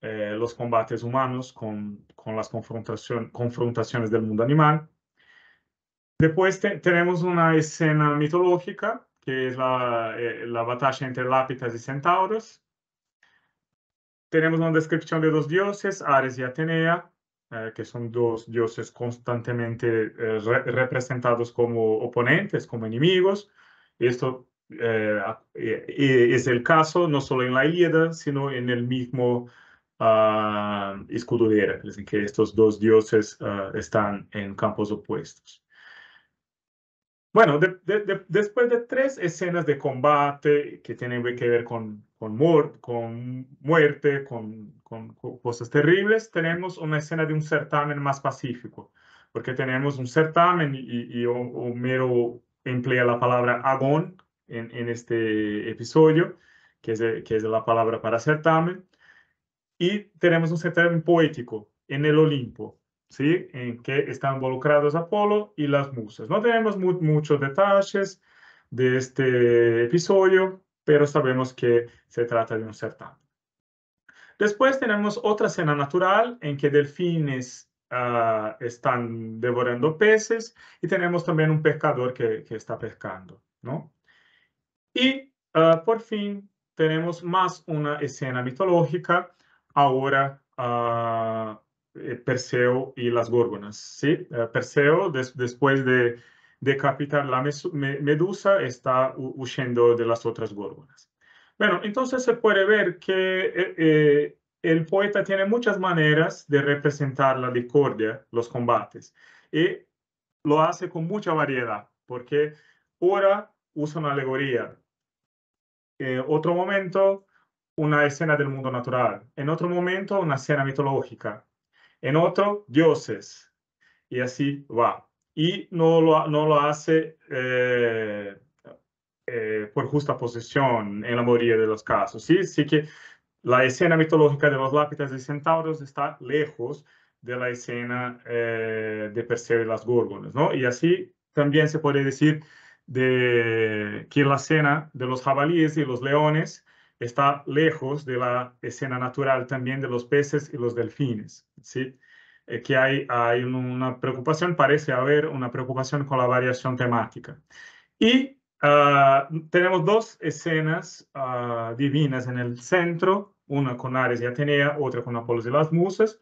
Speaker 1: eh, los combates humanos con, las confrontación, confrontaciones del mundo animal. Después tenemos una escena mitológica, que es la, eh, la batalla entre lápidas y centauros. Tenemos una descripción de dos dioses, Ares y Atenea, eh, que son dos dioses constantemente eh, representados como oponentes, como enemigos. Esto eh, es el caso no solo en la Ilíada, sino en el mismo uh, ah, escudo de que estos dos dioses ah, están en campos opuestos. Bueno, después de tres escenas de combate que tienen que ver con, con muerte, con, cosas terribles, tenemos una escena de un certamen más pacífico, porque tenemos un certamen y, y Homero emplea la palabra agón en, este episodio, que que es la palabra para certamen, y tenemos un certamen poético en el Olimpo, ¿sí? en que están involucrados Apolo y las musas. No tenemos muchos detalles de este episodio, pero sabemos que se trata de un certamen. Después tenemos otra escena natural en que delfines ah, están devorando peces y tenemos también un pescador que, está pescando, ¿no? Y ah, por fin tenemos más una escena mitológica, ahora ah, eh, Perseo y las Górgonas. ¿sí? Eh, Perseo, después de decapitar la medusa, está huyendo de las otras Górgonas. Bueno, entonces se puede ver que eh, el poeta tiene muchas maneras de representar la discordia, los combates, y lo hace con mucha variedad, porque ahora usa una alegoría, En otro momento una escena del mundo natural, en otro momento una escena mitológica, en otro dioses. Y así va. Y no lo, no lo hace eh, eh, por justa posesión en la mayoría de los casos. Sí, sí que la escena mitológica de los lápidas y centauros está lejos de la escena eh, de Perseo y las górgonas, ¿no? Y así también se puede decir de, que la escena de los jabalíes y los leones está lejos de la escena natural también de los peces y los delfines, ¿sí? que hay, hay una preocupación, parece haber una preocupación con la variación temática. Y ah, tenemos dos escenas ah, divinas en el centro, una con Ares y Atenea, otra con Apolo y las Musas,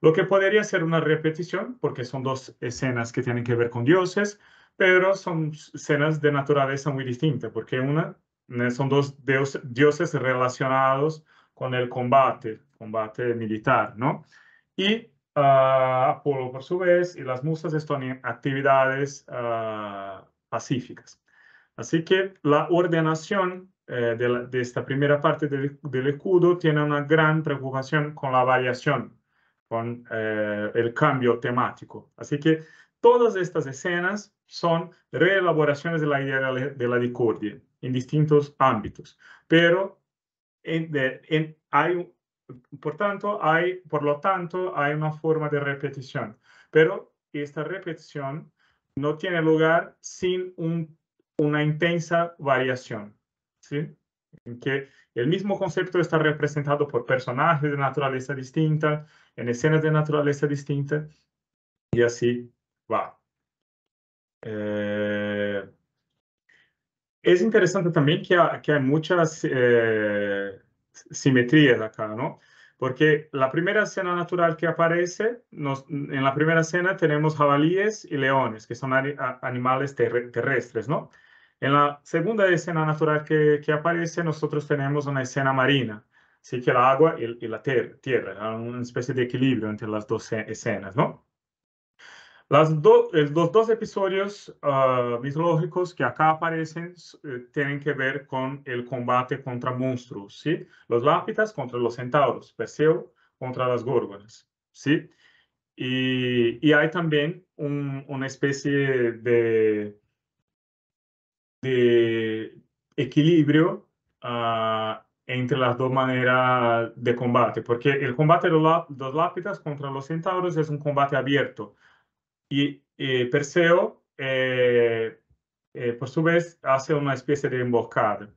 Speaker 1: lo que podría ser una repetición, porque son dos escenas que tienen que ver con dioses, pero son escenas de naturaleza muy distinta, porque una son dos dioses relacionados con el combate, combate militar, ¿no? Y ah, Apolo, por su vez, y las musas están en actividades ah, pacíficas. Así que la ordenación eh, de, esta primera parte del, escudo tiene una gran preocupación con la variación, con eh, el cambio temático. Así que todas estas escenas son reelaboraciones de la idea de la discordia en distintos ámbitos. Pero, en, hay, por, tanto, hay, por lo tanto, hay una forma de repetición. Pero esta repetición no tiene lugar sin un, una intensa variación. ¿sí? En que el mismo concepto está representado por personajes de naturaleza distinta, en escenas de naturaleza distinta, y así va. Eh... Es interesante también que, hay muchas eh, simetrías acá, ¿no? Porque la primera escena natural que aparece, en la primera escena tenemos jabalíes y leones, que son animales terrestres, ¿no? En la segunda escena natural que, aparece, nosotros tenemos una escena marina, así que el agua y, la tierra, tierra, una especie de equilibrio entre las dos e-, escenas, ¿no? los dos episodios uh, ah, mitológicos que acá aparecen eh, tienen que ver con el combate contra monstruos, ¿sí? Los lápidas contra los centauros, Perseo contra las górgonas, ¿sí? Y, hay también una especie de, de equilibrio ah, entre las dos maneras de combate, porque el combate de los lápidas contra los centauros es un combate abierto, y eh, Perseo, eh, eh, por su vez, hace una especie de emboscada.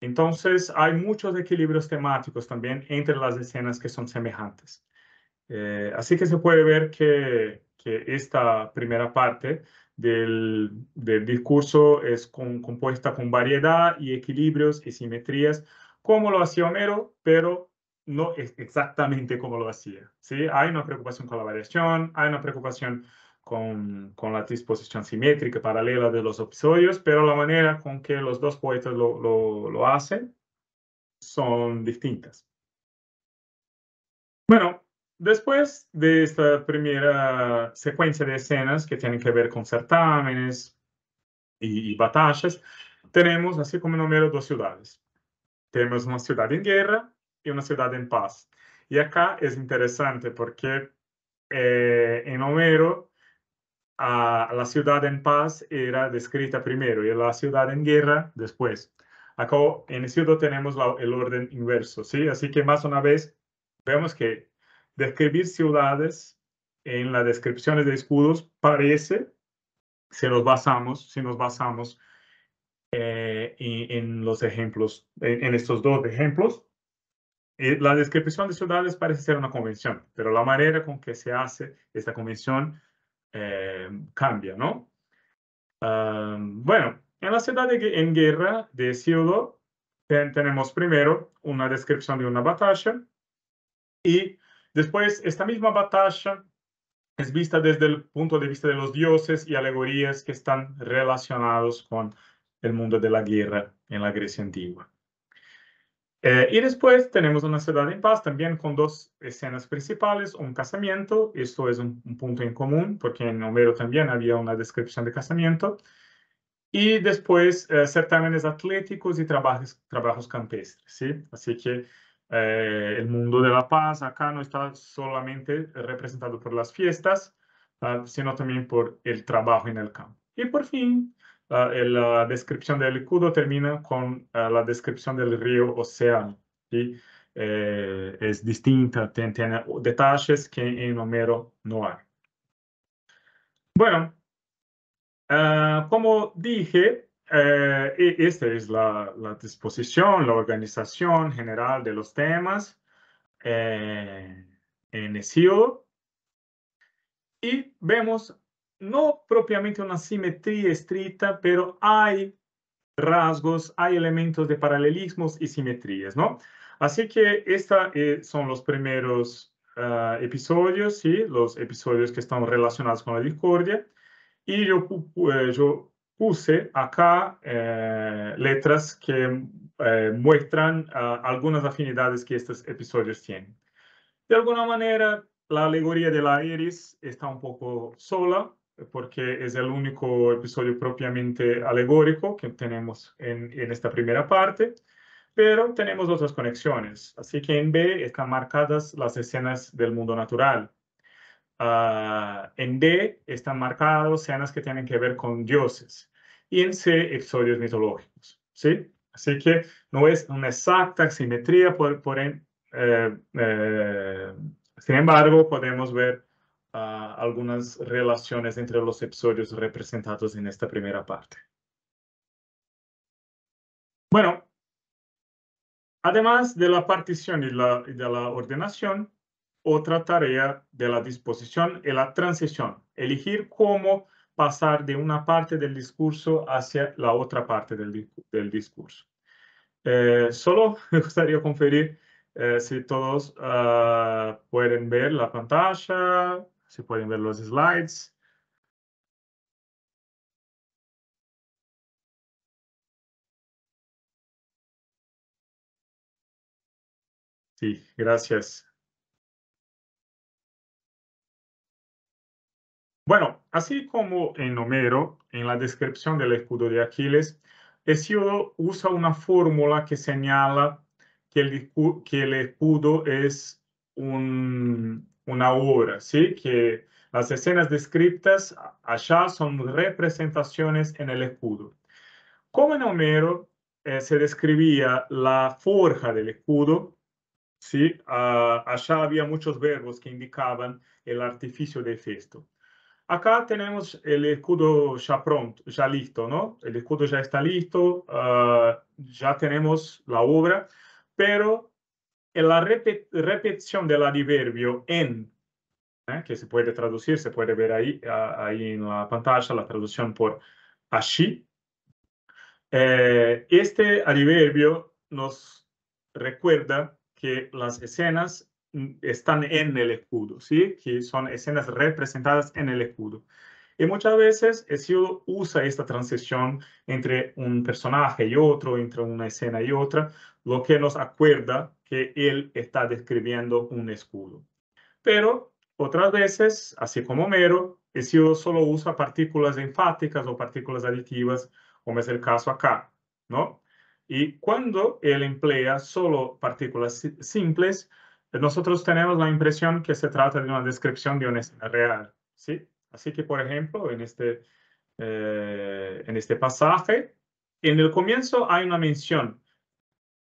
Speaker 1: Entonces, hay muchos equilibrios temáticos también entre las escenas que son semejantes. así que se puede ver que, esta primera parte del, discurso es compuesta con variedad y equilibrios y simetrías, como lo hacía Homero, pero no es exactamente como lo hacía. ¿sí? Hay una preocupación con la variación, hay una preocupación con, con la disposición simétrica paralela de los episodios, pero la manera con que los dos poetas lo, lo, lo hacen son distintas. Bueno, después de esta primera secuencia de escenas que tienen que ver con certámenes y, batallas, tenemos así como número dos ciudades. Tenemos una ciudad en guerra y una ciudad en paz. Y acá es interesante porque eh, en Homero la ciudad en paz era descrita primero y la ciudad en guerra después. Acá en Hesíodo tenemos el orden inverso, ¿sí? Así que más una vez vemos que describir ciudades en las descripciones de escudos parece, si nos basamos, si nos basamos eh, en, los ejemplos, en estos dos ejemplos, eh, la descripción de ciudades parece ser una convención, pero la manera con que se hace esta convención eh, cambia, ¿no? bueno, en la ciudad en guerra de Siudo tenemos primero una descripción de una batalla y después esta misma batalla es vista desde el punto de vista de los dioses y alegorías que están relacionados con el mundo de la guerra en la Grecia antigua. Eh, y después tenemos una ciudad en paz también con dos escenas principales, un casamiento, esto es un, punto en común porque en Homero también había una descripción de casamiento, y después eh, certámenes atléticos y trabajos, trabajos campestres, ¿sí? Así que eh, el mundo de la paz acá no está solamente representado por las fiestas, ah, sino también por el trabajo en el campo. Y por fin, Ah, la descripción del escudo termina con ah, la descripción del río Océano. ¿sí? Eh, es distinta, tiene, detalles que en Homero no hay. Bueno, ah, como dije, eh, e, esta es la, disposición, la organización general de los temas eh, en Hesíodo. Y vemos no propiamente una simetría estricta, pero hay rasgos, hay elementos de paralelismos y simetrías, ¿no? Así que estos eh, son los primeros ah, episodios, ¿sí? Los episodios que están relacionados con la discordia. Y yo, eh, yo puse acá eh, letras que muestran ah, algunas afinidades que estos episodios tienen. De alguna manera, la alegoría de la iris está un poco sola, porque es el único episodio propiamente alegórico que tenemos en, esta primera parte, pero tenemos otras conexiones. Así que en B están marcadas las escenas del mundo natural. Ah, en D están marcadas escenas que tienen que ver con dioses. Y en C, episodios mitológicos. ¿sí? Así que no es una exacta simetría, por, por eh, eh, sin embargo, podemos ver algunas relaciones entre los episodios representados en esta primera parte. Bueno, además de la partición y, la, de la ordenación, otra tarea de la disposición es la transición, elegir cómo pasar de una parte del discurso hacia la otra parte del, discurso. Eh, solo me gustaría conferir eh, si todos ah, pueden ver la pantalla se pueden ver los slides.
Speaker 2: Sí, gracias.
Speaker 1: Bueno, así como en Homero, en la descripción del escudo de Aquiles, Hesiodo usa una fórmula que señala que el escudo es un, una obra, ¿sí? Que las escenas descritas allá son representaciones en el escudo. Como en Homero eh, se describía la forja del escudo, ¿sí? Ah, allá había muchos verbos que indicaban el artificio de Festo. Acá tenemos el escudo ya pronto, ya listo, ¿no? El escudo ya está listo, ah, ya tenemos la obra, pero la repetición del adverbio en, ¿eh? que se puede traducir, se puede ver ahí, ahí en la pantalla, la traducción por así eh, este adverbio nos recuerda que las escenas están en el escudo, ¿sí? que son escenas representadas en el escudo. Y muchas veces el eh, escudo usa esta transición entre un personaje y otro, entre una escena y otra, lo que nos acuerda que él está describiendo un escudo. Pero otras veces, así como Homero, Hesíodo solo usa partículas enfáticas o partículas aditivas, como es el caso acá, ¿no? Y cuando él emplea solo partículas simples, nosotros tenemos la impresión que se trata de una descripción de una escena real, ¿sí? Así que, por ejemplo, en este, eh, en este pasaje, en el comienzo hay una mención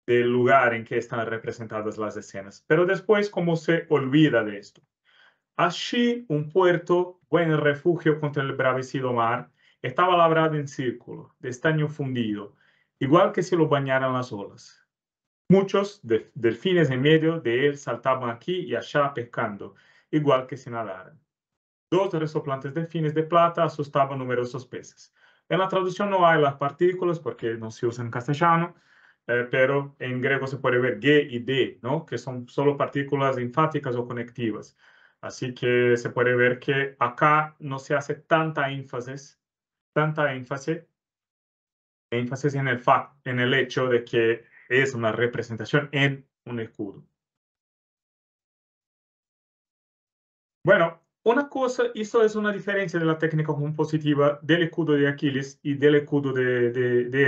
Speaker 1: del lugar en que están representadas las escenas. Pero después, cómo se olvida de esto? Allí, un puerto, buen refugio contra el bravecido mar, estaba labrado en círculo, de estaño fundido, igual que si lo bañaran las olas. Muchos delfines en medio de él saltaban aquí y allá pescando, igual que si nadaran. Dos resoplantes delfines de plata asustaban numerosos peces. En la traducción no hay las partículas porque no se usa en castellano, eh, pero en griego se puede ver G y de ¿no? que son solo partículas enfáticas o conectivas. Así que se puede ver que acá no se hace tanta énfasis, tanta énfasis, énfasis en el, en el hecho de que es una representación en un escudo. Bueno, una cosa, esto es una diferencia de la técnica compositiva del escudo de Aquiles y del escudo de, de, de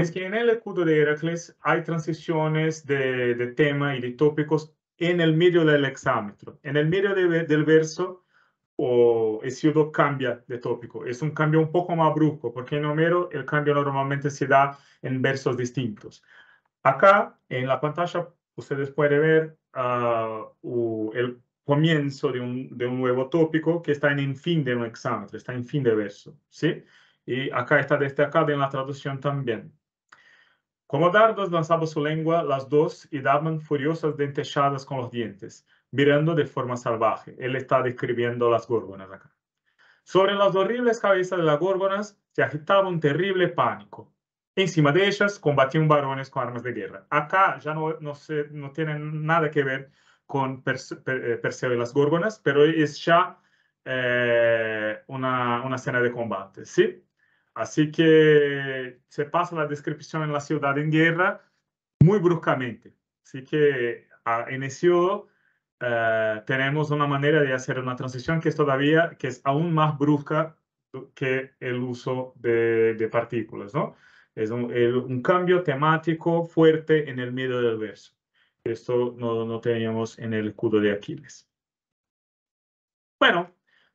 Speaker 1: es que en el escudo de Heracles hay transiciones de, de tema y de tópicos en el medio del exámetro. En el medio del verso, o escudo cambia de tópico. Es un cambio un poco más brusco, porque en Homero el cambio normalmente se da en versos distintos. Acá, en la pantalla, ustedes pueden ver ah, el comienzo de un, de un, nuevo tópico que está en el fin de un exámetro, está en fin de verso, ¿sí? Y acá está destacado en la traducción también. Como dardos lanzaba su lengua las dos y daban furiosas dentechadas con los dientes, mirando de forma salvaje. Él está describiendo las górgonas acá. Sobre las horribles cabezas de las górgonas se agitaba un terrible pánico. Encima de ellas combatían varones con armas de guerra. Acá ya no, no, se, no nada que ver con y eh, las górgonas, pero es ya eh, una, una escena de combate, ¿sí? Así que se pasa la descripción en la ciudad en guerra muy bruscamente. Así que en esto eh, tenemos una manera de hacer una transición que es todavía, que es aún más brusca que el uso de, partículas, ¿no? Es un, cambio temático fuerte en el medio del verso. Esto no, no teníamos en el escudo de Aquiles. Bueno,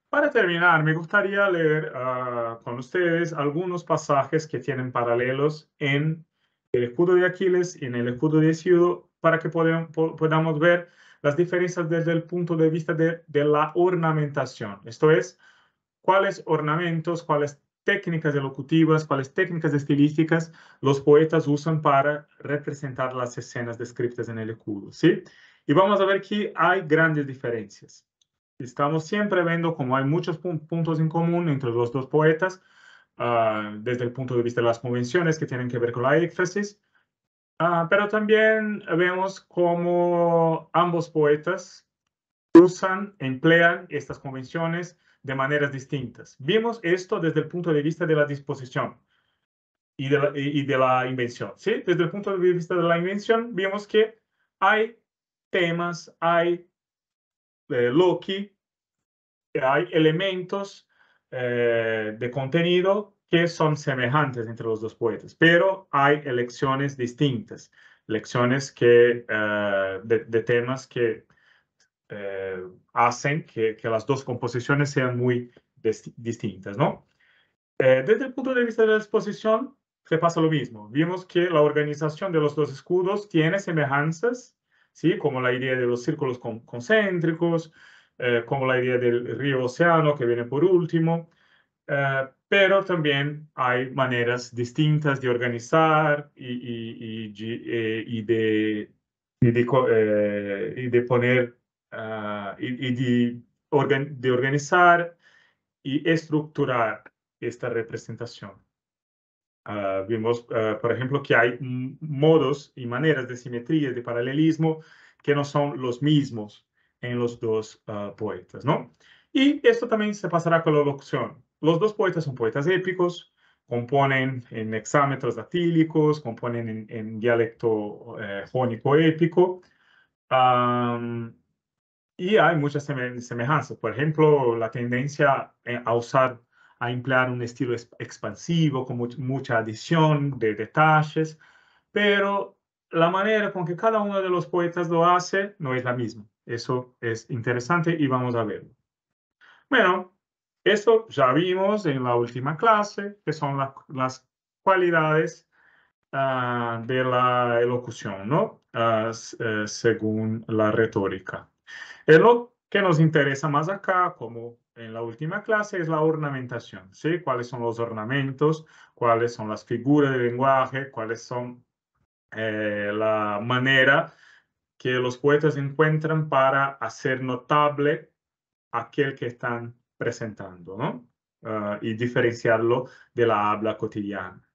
Speaker 1: para terminar, me gustaría leer ah, con ustedes algunos pasajes que tienen paralelos en el escudo de Aquiles y en el escudo de Hesíodo para que podamos ver las diferencias desde el punto de vista de, la ornamentación. Esto es, cuáles ornamentos, cuáles técnicas elocutivas, cuáles técnicas estilísticas los poetas usan para representar las escenas descritas en el escudo, ¿sí? Y vamos a ver que hay grandes diferencias estamos siempre viendo como hay muchos puntos en común entre los dos poetas, ah, desde el punto de vista de las convenciones que tienen que ver con la éxtasis, ah, pero también vemos cómo ambos poetas usan, emplean estas convenciones de maneras distintas. Vimos esto desde el punto de vista de la disposición y de la, y de la invención. ¿sí? Desde el punto de vista de la invención, vimos que hay temas, hay Loki, hay elementos eh, de contenido que son semejantes entre los dos poetas, pero hay elecciones distintas, elecciones que, eh, de, temas que eh, hacen que, que, las dos composiciones sean muy distintas, ¿no? desde el punto de vista de la exposición, se pasa lo mismo. Vimos que la organización de los dos escudos tiene semejanzas como la idea de los círculos concéntricos, eh, como la idea del río océano que viene por último, eh, pero también hay maneras distintas de organizar y, y, de, poner eh, y, de organizar y estructurar esta representación. Ah, vimos, ah, por ejemplo, que hay modos y maneras de simetría, de paralelismo, que no son los mismos en los dos ah, poetas, ¿no? Y esto también se pasará con la locución. Los dos poetas son poetas épicos, componen en hexámetros datílicos, componen en, dialecto eh, jónico épico. y hay muchas semejanzas. Por ejemplo, la tendencia eh, a usar a emplear un estilo expansivo con mucha adición de detalles, pero la manera con que cada uno de los poetas lo hace no es la misma. Eso es interesante y vamos a verlo. Bueno, esto ya vimos en la última clase, que son las cualidades ah, de la elocución, ¿no? Ah, eh, según la retórica. Es lo que nos interesa más acá, como en la última clase es la ornamentación, ¿sí? Cuáles son los ornamentos, cuáles son las figuras de lenguaje, cuáles son eh, la manera que los poetas encuentran para hacer notable aquel que están presentando, ah, y diferenciarlo de la habla cotidiana.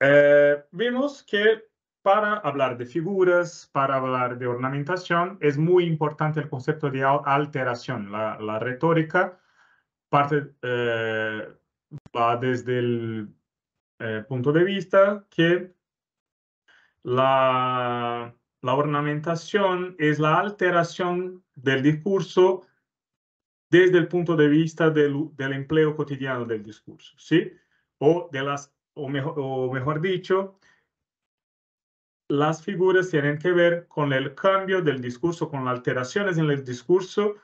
Speaker 1: Eh, vimos que para hablar de figuras, para hablar de ornamentación, es muy importante el concepto de alteración. La, retórica parte, eh, va desde el eh, punto de vista que la, ornamentación es la alteración del discurso desde el punto de vista del, empleo cotidiano del discurso, ¿sí? O, de las, o mejor dicho, las figuras tienen que ver con el cambio del discurso, con las alteraciones en el discurso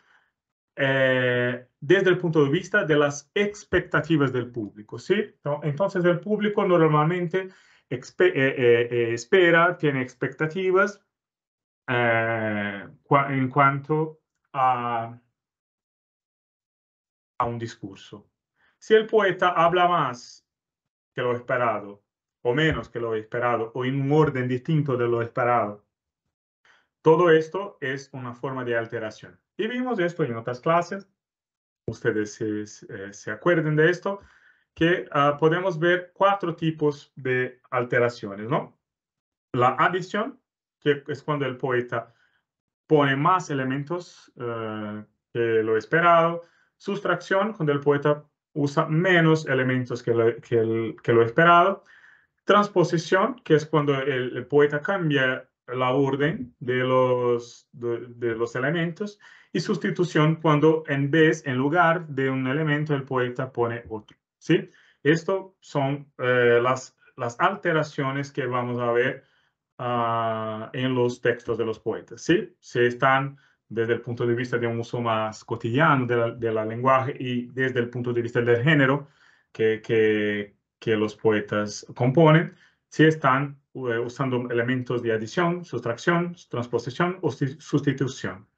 Speaker 1: eh, desde el punto de vista de las expectativas del público. ¿sí? Entonces el público normalmente eh, eh, espera, tiene expectativas en cuanto a un discurso. Si el poeta habla más que lo esperado o menos que lo esperado, o en un orden distinto de lo esperado. Todo esto es una forma de alteración. Y vimos esto en otras clases, ustedes se, acuerden de esto, que ah, podemos ver cuatro tipos de alteraciones, ¿no? La adición, que es cuando el poeta pone más elementos eh, que lo esperado. Sustracción, cuando el poeta usa menos elementos que que que lo esperado. Transposición, que es cuando el, poeta cambia la orden de los, de, los elementos. Y sustitución, cuando en vez, en lugar de un elemento, el poeta pone otro. ¿sí? Esto son eh, las, las alteraciones que vamos a ver ah, en los textos de los poetas. ¿sí? Se están desde el punto de vista de un uso más cotidiano de la, de la lenguaje y desde el punto de vista del género, que, que los poetas componen, si están eh, usando elementos de adición, sustracción, transposición o sustitución.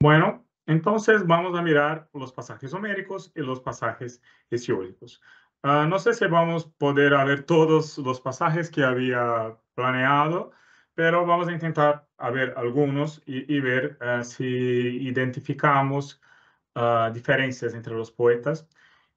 Speaker 1: Bueno, entonces vamos a mirar los pasajes homéricos y los pasajes hesiódicos. Ah, no sé si vamos a poder ver todos los pasajes que había planeado, pero vamos a intentar ver algunos y, ver ah, si identificamos ah, diferencias entre los poetas.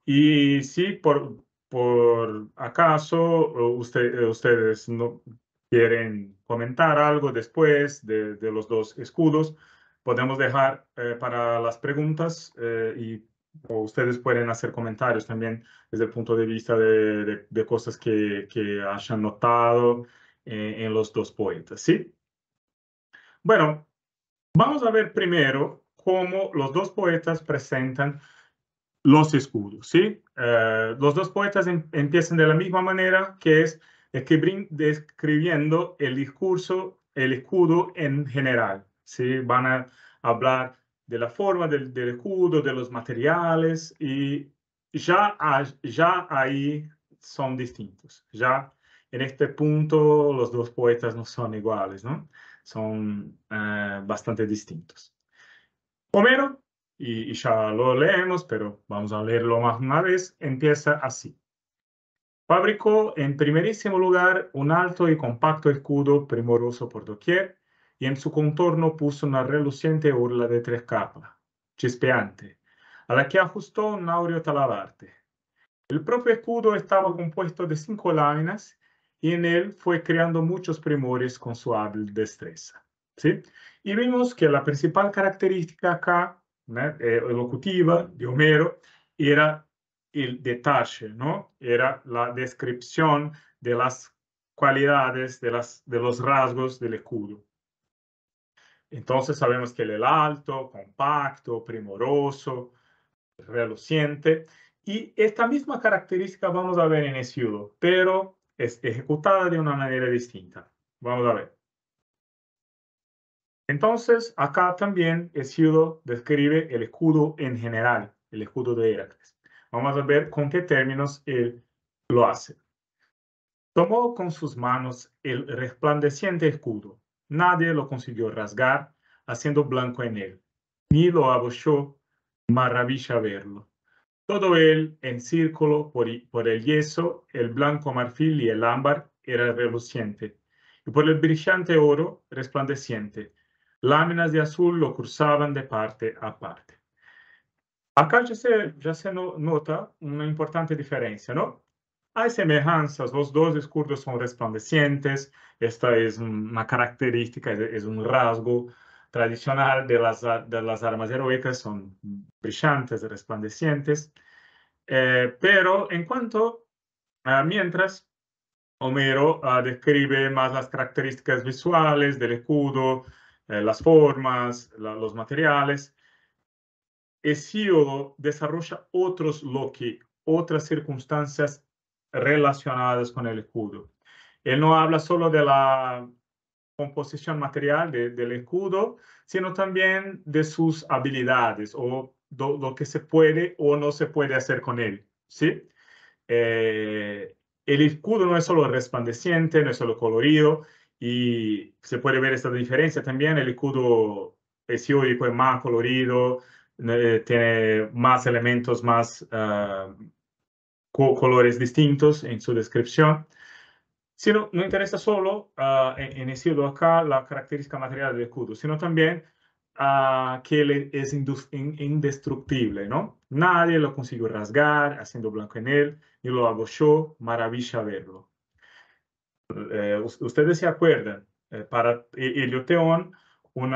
Speaker 1: Y si por, por acaso ustedes no quieren comentar algo después de, los dos escudos, podemos dejar eh, para las preguntas eh, y ustedes pueden hacer comentarios también desde el punto de vista de, de, cosas que, que, hayan notado en, eh, en los dos poetas, ¿sí? Bueno, vamos a ver primero cómo los dos poetas presentan los escudos, ¿sí? Eh, los dos poetas empiezan de la misma manera, que es describiendo el discurso, el escudo en general, ¿sí? Van a hablar de la forma del, escudo, de los materiales, y ya, ya ahí son distintos, ya en este punto los dos poetas no son iguales, ¿no? Son eh, bastante distintos. Homero y, ya lo leemos, pero vamos a leerlo más una vez, empieza así. Fabricó en primerísimo lugar un alto y compacto escudo primoroso por doquier y en su contorno puso una reluciente orla de tres capas, chispeante, a la que ajustó un áureo talabarte. El propio escudo estaba compuesto de cinco láminas y en él fue creando muchos primores con su hábil destreza. Y vimos que la principal característica acá eh, elocutiva de Homero era el detalle, ¿no? Era la descripción de las cualidades, de, las, de los rasgos del escudo. Entonces sabemos que él es alto, compacto, primoroso, reluciente. Y esta misma característica vamos a ver en Escudo, pero es ejecutada de una manera distinta. Vamos a ver. Entonces, acá también Escudo describe el escudo en general, el escudo de Heracles. Vamos a ver con qué términos él lo hace. Tomó con sus manos el resplandeciente escudo. Nadie lo consiguió rasgar, haciendo blanco en él. Ni lo abochó, maravilla verlo. Todo él en círculo por el yeso, el blanco marfil y el ámbar era reluciente, y por el brillante oro resplandeciente láminas de azul lo cruzaban de parte a parte. Acá ya se, ya se nota una importante diferencia, ¿no? Hay semejanzas, los dos escudos son resplandecientes, esta es una característica, es un rasgo tradicional de las, de las armas heroicas, son brillantes, resplandecientes, eh, pero en cuanto, mientras Homero ah, describe más las características visuales del escudo, eh, las formas, los materiales. Hesíodo desarrolla otros Loki, otras circunstancias relacionadas con el escudo. Él no habla solo de la composición material del escudo, sino también de sus habilidades o lo que se puede o no se puede hacer con él. ¿sí? Eh, el escudo no es solo resplandeciente, no es solo colorido, y se puede ver esta diferencia también. El escudo periódico es más colorido, eh, tiene más elementos, más ah, colores distintos en su descripción. Sino, no interesa solo ah, en, el acá la característica material del escudo, sino también ah, que él es indestructible, ¿no? Nadie lo consiguió rasgar haciendo blanco en él, ni lo hago yo, maravilla verlo. Eh, ustedes se acuerdan, eh, para Elio Teón, un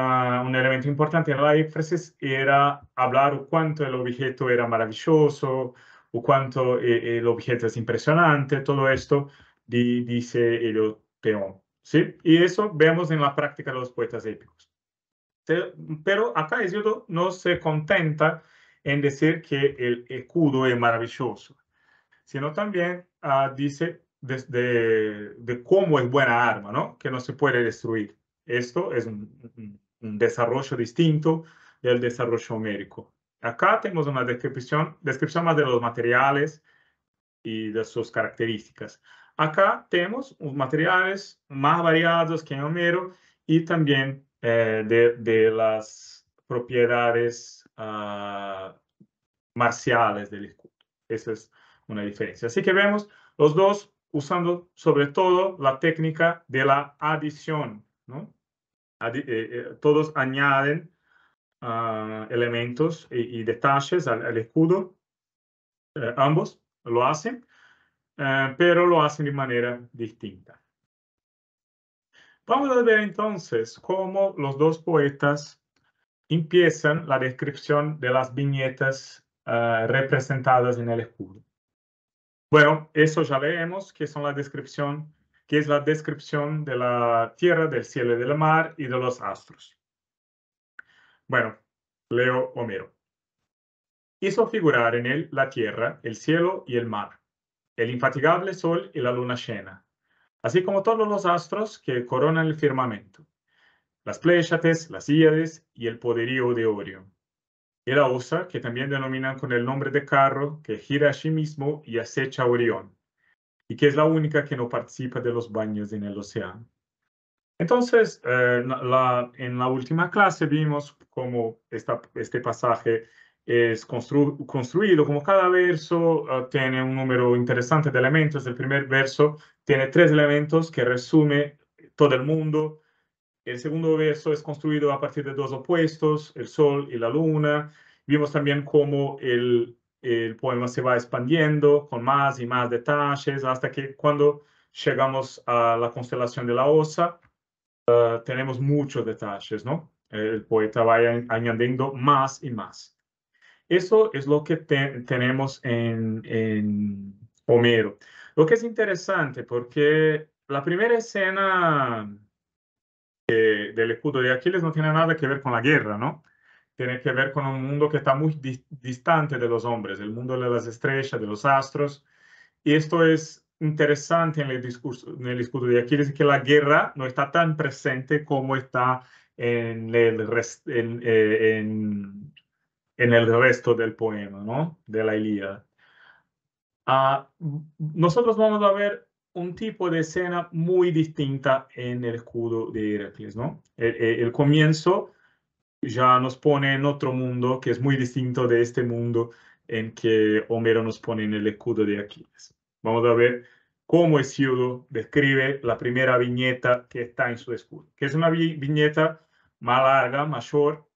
Speaker 1: elemento importante en la éfrasis era hablar cuánto el objeto era maravilloso, o cuánto eh, el objeto es impresionante, todo esto dice Elio Teón. ¿sí? Y eso vemos en la práctica de los poetas épicos. Pero acá Hesiodo no se contenta en decir que el escudo es maravilloso, sino también ah, dice de, de, cómo es buena arma, ¿no? Que no se puede destruir. Esto es un, desarrollo distinto del desarrollo homérico. Acá tenemos una descripción, descripción más de los materiales y de sus características. Acá tenemos materiales más variados que en Homero y también eh, de, de, las propiedades ah, marciales del escudo. Esa es una diferencia. Así que vemos los dos usando sobre todo la técnica de la adición. Eh, eh, todos añaden ah, elementos y, detalles al, escudo, eh, ambos lo hacen, pero lo hacen de manera distinta. Vamos a ver entonces cómo los dos poetas empiezan la descripción de las viñetas ah, representadas en el escudo. Bueno, eso ya leemos, que es la descripción de la tierra, del cielo y del mar y de los astros. Bueno, leo Homero. Hizo figurar en él la tierra, el cielo y el mar, el infatigable sol y la luna llena, así como todos los astros que coronan el firmamento, las Pléyates, las Íades y el poderío de Orión la osa, que también denominan con el nombre de carro, que gira a sí mismo y acecha a Orión, y que es la única que no participa de los baños en el océano. Entonces, eh, en la última clase vimos cómo este pasaje es construido, como cada verso eh, tiene un número interesante de elementos. El primer verso tiene tres elementos que resume todo el mundo, el segundo verso es construido a partir de dos opuestos, el sol y la luna. Vimos también cómo el, poema se va expandiendo con más y más detalles hasta que cuando llegamos a la constelación de la osa, ah, tenemos muchos detalles, ¿no? Eh, el poeta va añadiendo más y más. Eso es lo que tenemos en, en Homero. Lo que es interesante porque la primera escena del escudo de Aquiles no tiene nada que ver con la guerra, ¿no? Tiene que ver con un mundo que está muy distante de los hombres, el mundo de las estrellas, de los astros. Y esto es interesante en el, discurso, en el escudo de Aquiles, que la guerra no está tan presente como está en el, eh, en, el resto del poema, ¿no? De la Ilíada. Ah, nosotros vamos a ver un tipo de escena muy distinta en el escudo de Heracles, ¿no? El, comienzo ya nos pone en otro mundo que es muy distinto de este mundo en que Homero nos pone en el escudo de Aquiles. Vamos a ver cómo Hesíodo describe la primera viñeta que está en su escudo, que es una viñeta más larga, mayor.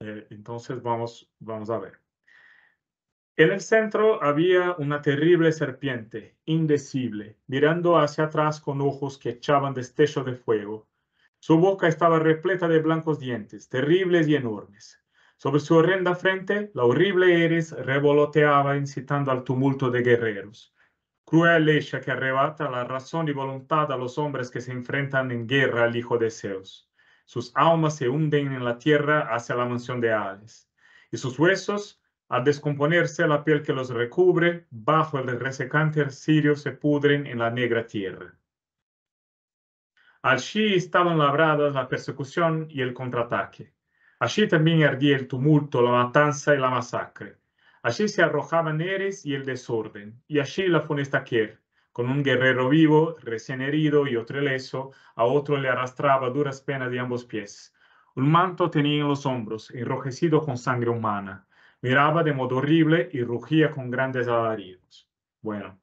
Speaker 1: Eh, entonces vamos, vamos a ver. En el centro había una terrible serpiente, indecible, mirando hacia atrás con ojos que echaban destello de fuego. Su boca estaba repleta de blancos dientes, terribles y enormes. Sobre su horrenda frente, la horrible Eris revoloteaba incitando al tumulto de guerreros. Cruel ella que arrebata la razón y voluntad a los hombres que se enfrentan en guerra al hijo de Zeus. Sus almas se hunden en la tierra hacia la mansión de Hades, y sus huesos al descomponerse la piel que los recubre, bajo el resecante arcirio se pudren en la negra tierra. Allí estaban labradas la persecución y el contraataque. Allí también ardía el tumulto, la matanza y la masacre. Allí se arrojaban eres y el desorden, y allí la funesta Kier, con un guerrero vivo, recién herido y otro leso, a otro le arrastraba duras penas de ambos pies. Un manto tenía en los hombros, enrojecido con sangre humana miraba de modo horrible y rugía con grandes alaridos. Bueno,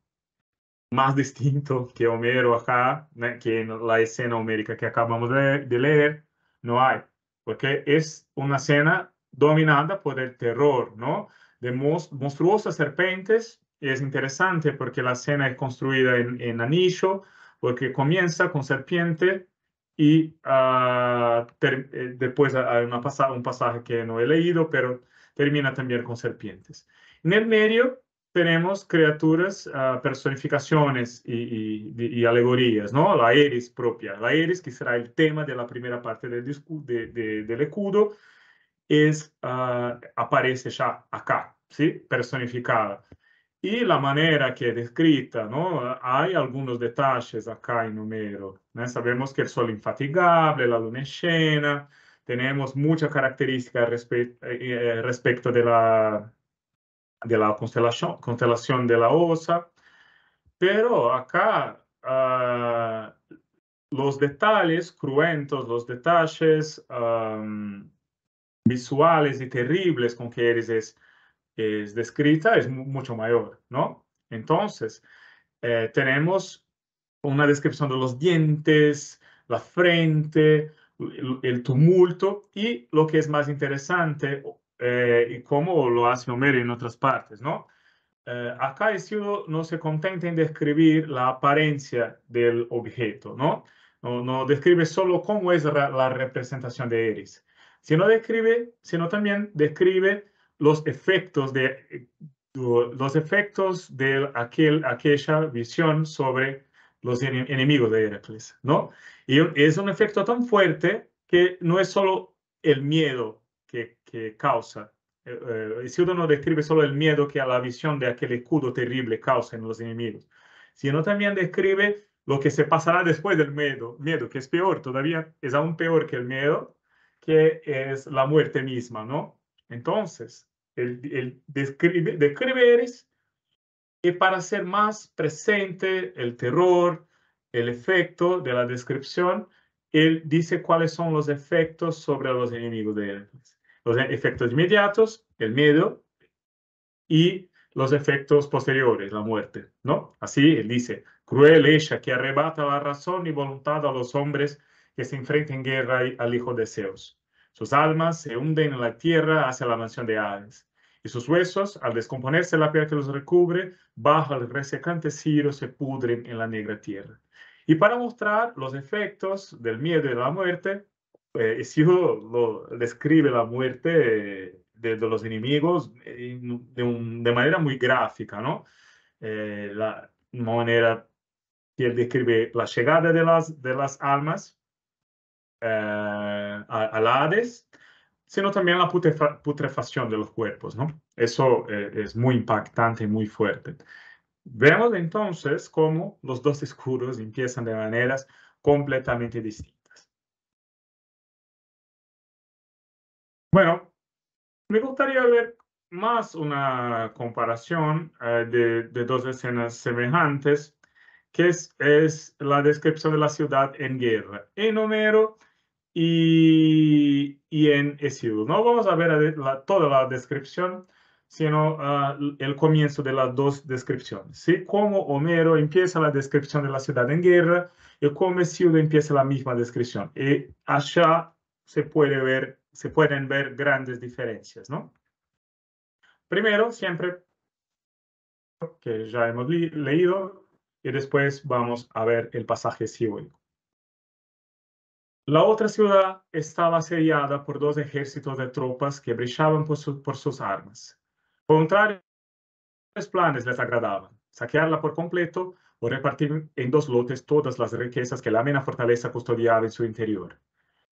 Speaker 1: más distinto que Homero acá, que en la escena homérica que acabamos de leer, no hay, porque es una escena dominada por el terror, ¿no? De monstruosas serpientes. Es interesante porque la escena es construida en, anillo, porque comienza con serpiente y ah, eh, después hay un pasaje que no he leído, pero termina también con serpientes. En el medio tenemos criaturas, ah, personificaciones y, alegorías, ¿no? La Eris propia, la Eris que será el tema de la primera parte del, del escudo, es, ah, aparece ya acá, ¿sí? Personificada. Y la manera que es descrita, ¿no? Hay algunos detalles acá en número. Sabemos que el sol infatigable, la luna es tenemos muchas características eh, eh, respecto de la, de la constelación, constelación de la OSA, pero acá ah, los detalles cruentos, los detalles visuales y terribles con que eres es, descrita es mucho mayor, ¿no? Entonces, eh, tenemos una descripción de los dientes, la frente, el tumulto y lo que es más interesante, eh, y cómo lo hace Homero en otras partes, ¿no? Eh, acá el no se contenta en describir la apariencia del objeto, ¿no? No, describe solo cómo es la representación de Eris, sino, describe, sino también describe los efectos de, eh, los efectos de aquel, aquella visión sobre los enemigos de Heracles, ¿no? Y es un efecto tan fuerte que no es solo el miedo que, causa. Eh, eh, si uno no describe solo el miedo que a la visión de aquel escudo terrible causa en los enemigos, sino también describe lo que se pasará después del miedo, miedo que es peor todavía, es aún peor que el miedo, que es la muerte misma, ¿no? Entonces, el, el describe, describe y para ser más presente el terror, el efecto de la descripción, él dice cuáles son los efectos sobre los enemigos de él. Los efectos inmediatos, el miedo, y los efectos posteriores, la muerte, ¿no? Así él dice, cruel ella que arrebata la razón y voluntad a los hombres que se enfrentan en guerra al hijo de Zeus. Sus almas se hunden en la tierra hacia la mansión de Hades y sus huesos, al descomponerse la piel que los recubre, bajo el resecante cirio se pudren en la negra tierra. Y para mostrar los efectos del miedo y de la muerte, eh, Hesíodo lo, describe la muerte eh, de, los enemigos eh, de, manera muy gráfica, ¿no? Eh, la manera que él describe la llegada de las, de las almas al Hades, sino también la putrefacción de los cuerpos, ¿no? Eso eh, es muy impactante muy fuerte. Veamos entonces cómo los dos escudos empiezan de maneras completamente distintas. Bueno, me gustaría ver más una comparación eh, de, dos escenas semejantes, que es, es la descripción de la ciudad en guerra. En Homero, y, y en SEO. No vamos a ver toda la descripción, sino ah, el comienzo de las dos descripciones. ¿sí? Cómo Homero empieza la descripción de la ciudad en guerra y cómo SEO empieza la misma descripción. Y eh, allá se, puede ver, se pueden ver grandes diferencias. ¿no? Primero, siempre que ya hemos leído y después vamos a ver el pasaje SEO. La otra ciudad estaba asediada por dos ejércitos de tropas que brillaban por, armas. por sus armas. Contrarios planes les agradaban, saquearla por completo o repartir en dos lotes todas las riquezas que la amena fortaleza custodiaba en su interior.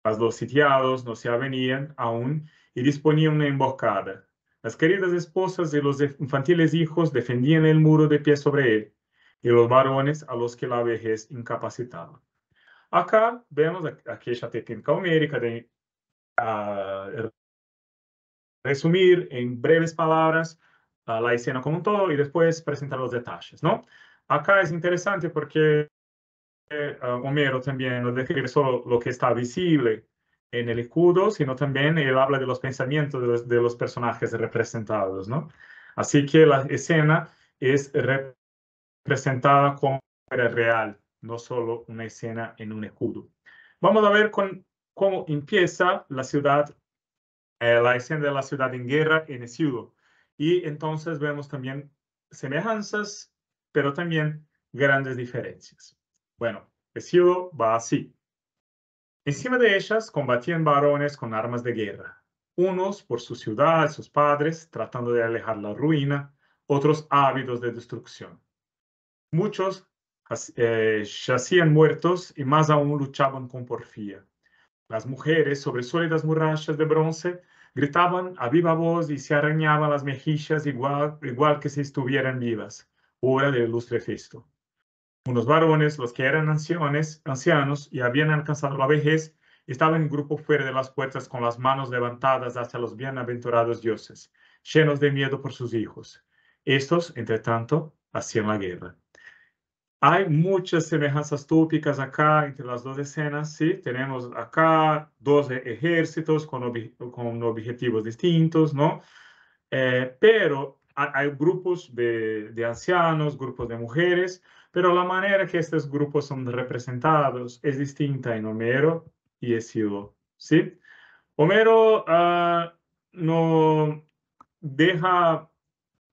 Speaker 1: Mas los sitiados no se avenían aún y disponían una emboscada. Las queridas esposas y los infantiles hijos defendían el muro de pie sobre él, y los varones a los que la vejez incapacitaba. Acá vemos, aquí técnica homérica de ah, resumir en breves palabras ah, la escena como un todo y después presentar los detalles, ¿no? Acá es interesante porque eh, ah, Homero también no describe solo lo que está visible en el escudo, sino también él habla de los pensamientos de los, de los personajes representados, ¿no? Así que la escena es representada como real, no solo una escena en un escudo. Vamos a ver cómo empieza la ciudad, eh, la escena de la ciudad en guerra en escudo. Y entonces vemos también semejanzas, pero también grandes diferencias. Bueno, escudo va así. Encima de ellas combatían varones con armas de guerra, unos por su ciudad, sus padres, tratando de alejar la ruina, otros ávidos de destrucción. Muchos eh, yacían muertos y más aún luchaban con porfía. Las mujeres, sobre sólidas murallas de bronce, gritaban a viva voz y se arañaban las mejillas igual, que si estuvieran vivas. obra del ilustre Cristo. Unos varones, los que eran ancianos y habían alcanzado la vejez, estaban en grupo fuera de las puertas con las manos levantadas hacia los bienaventurados dioses, llenos de miedo por sus hijos. Estos, entre tanto, hacían la guerra. Hay muchas semejanzas tópicas acá entre las dos escenas, ¿sí? Tenemos acá dos e-, ejércitos con, objetivos distintos, ¿no? Eh, pero hay grupos de, ancianos, grupos de mujeres, pero la manera que estos grupos son representados es distinta en Homero y Hesíodo, ¿sí? Homero ah, no deja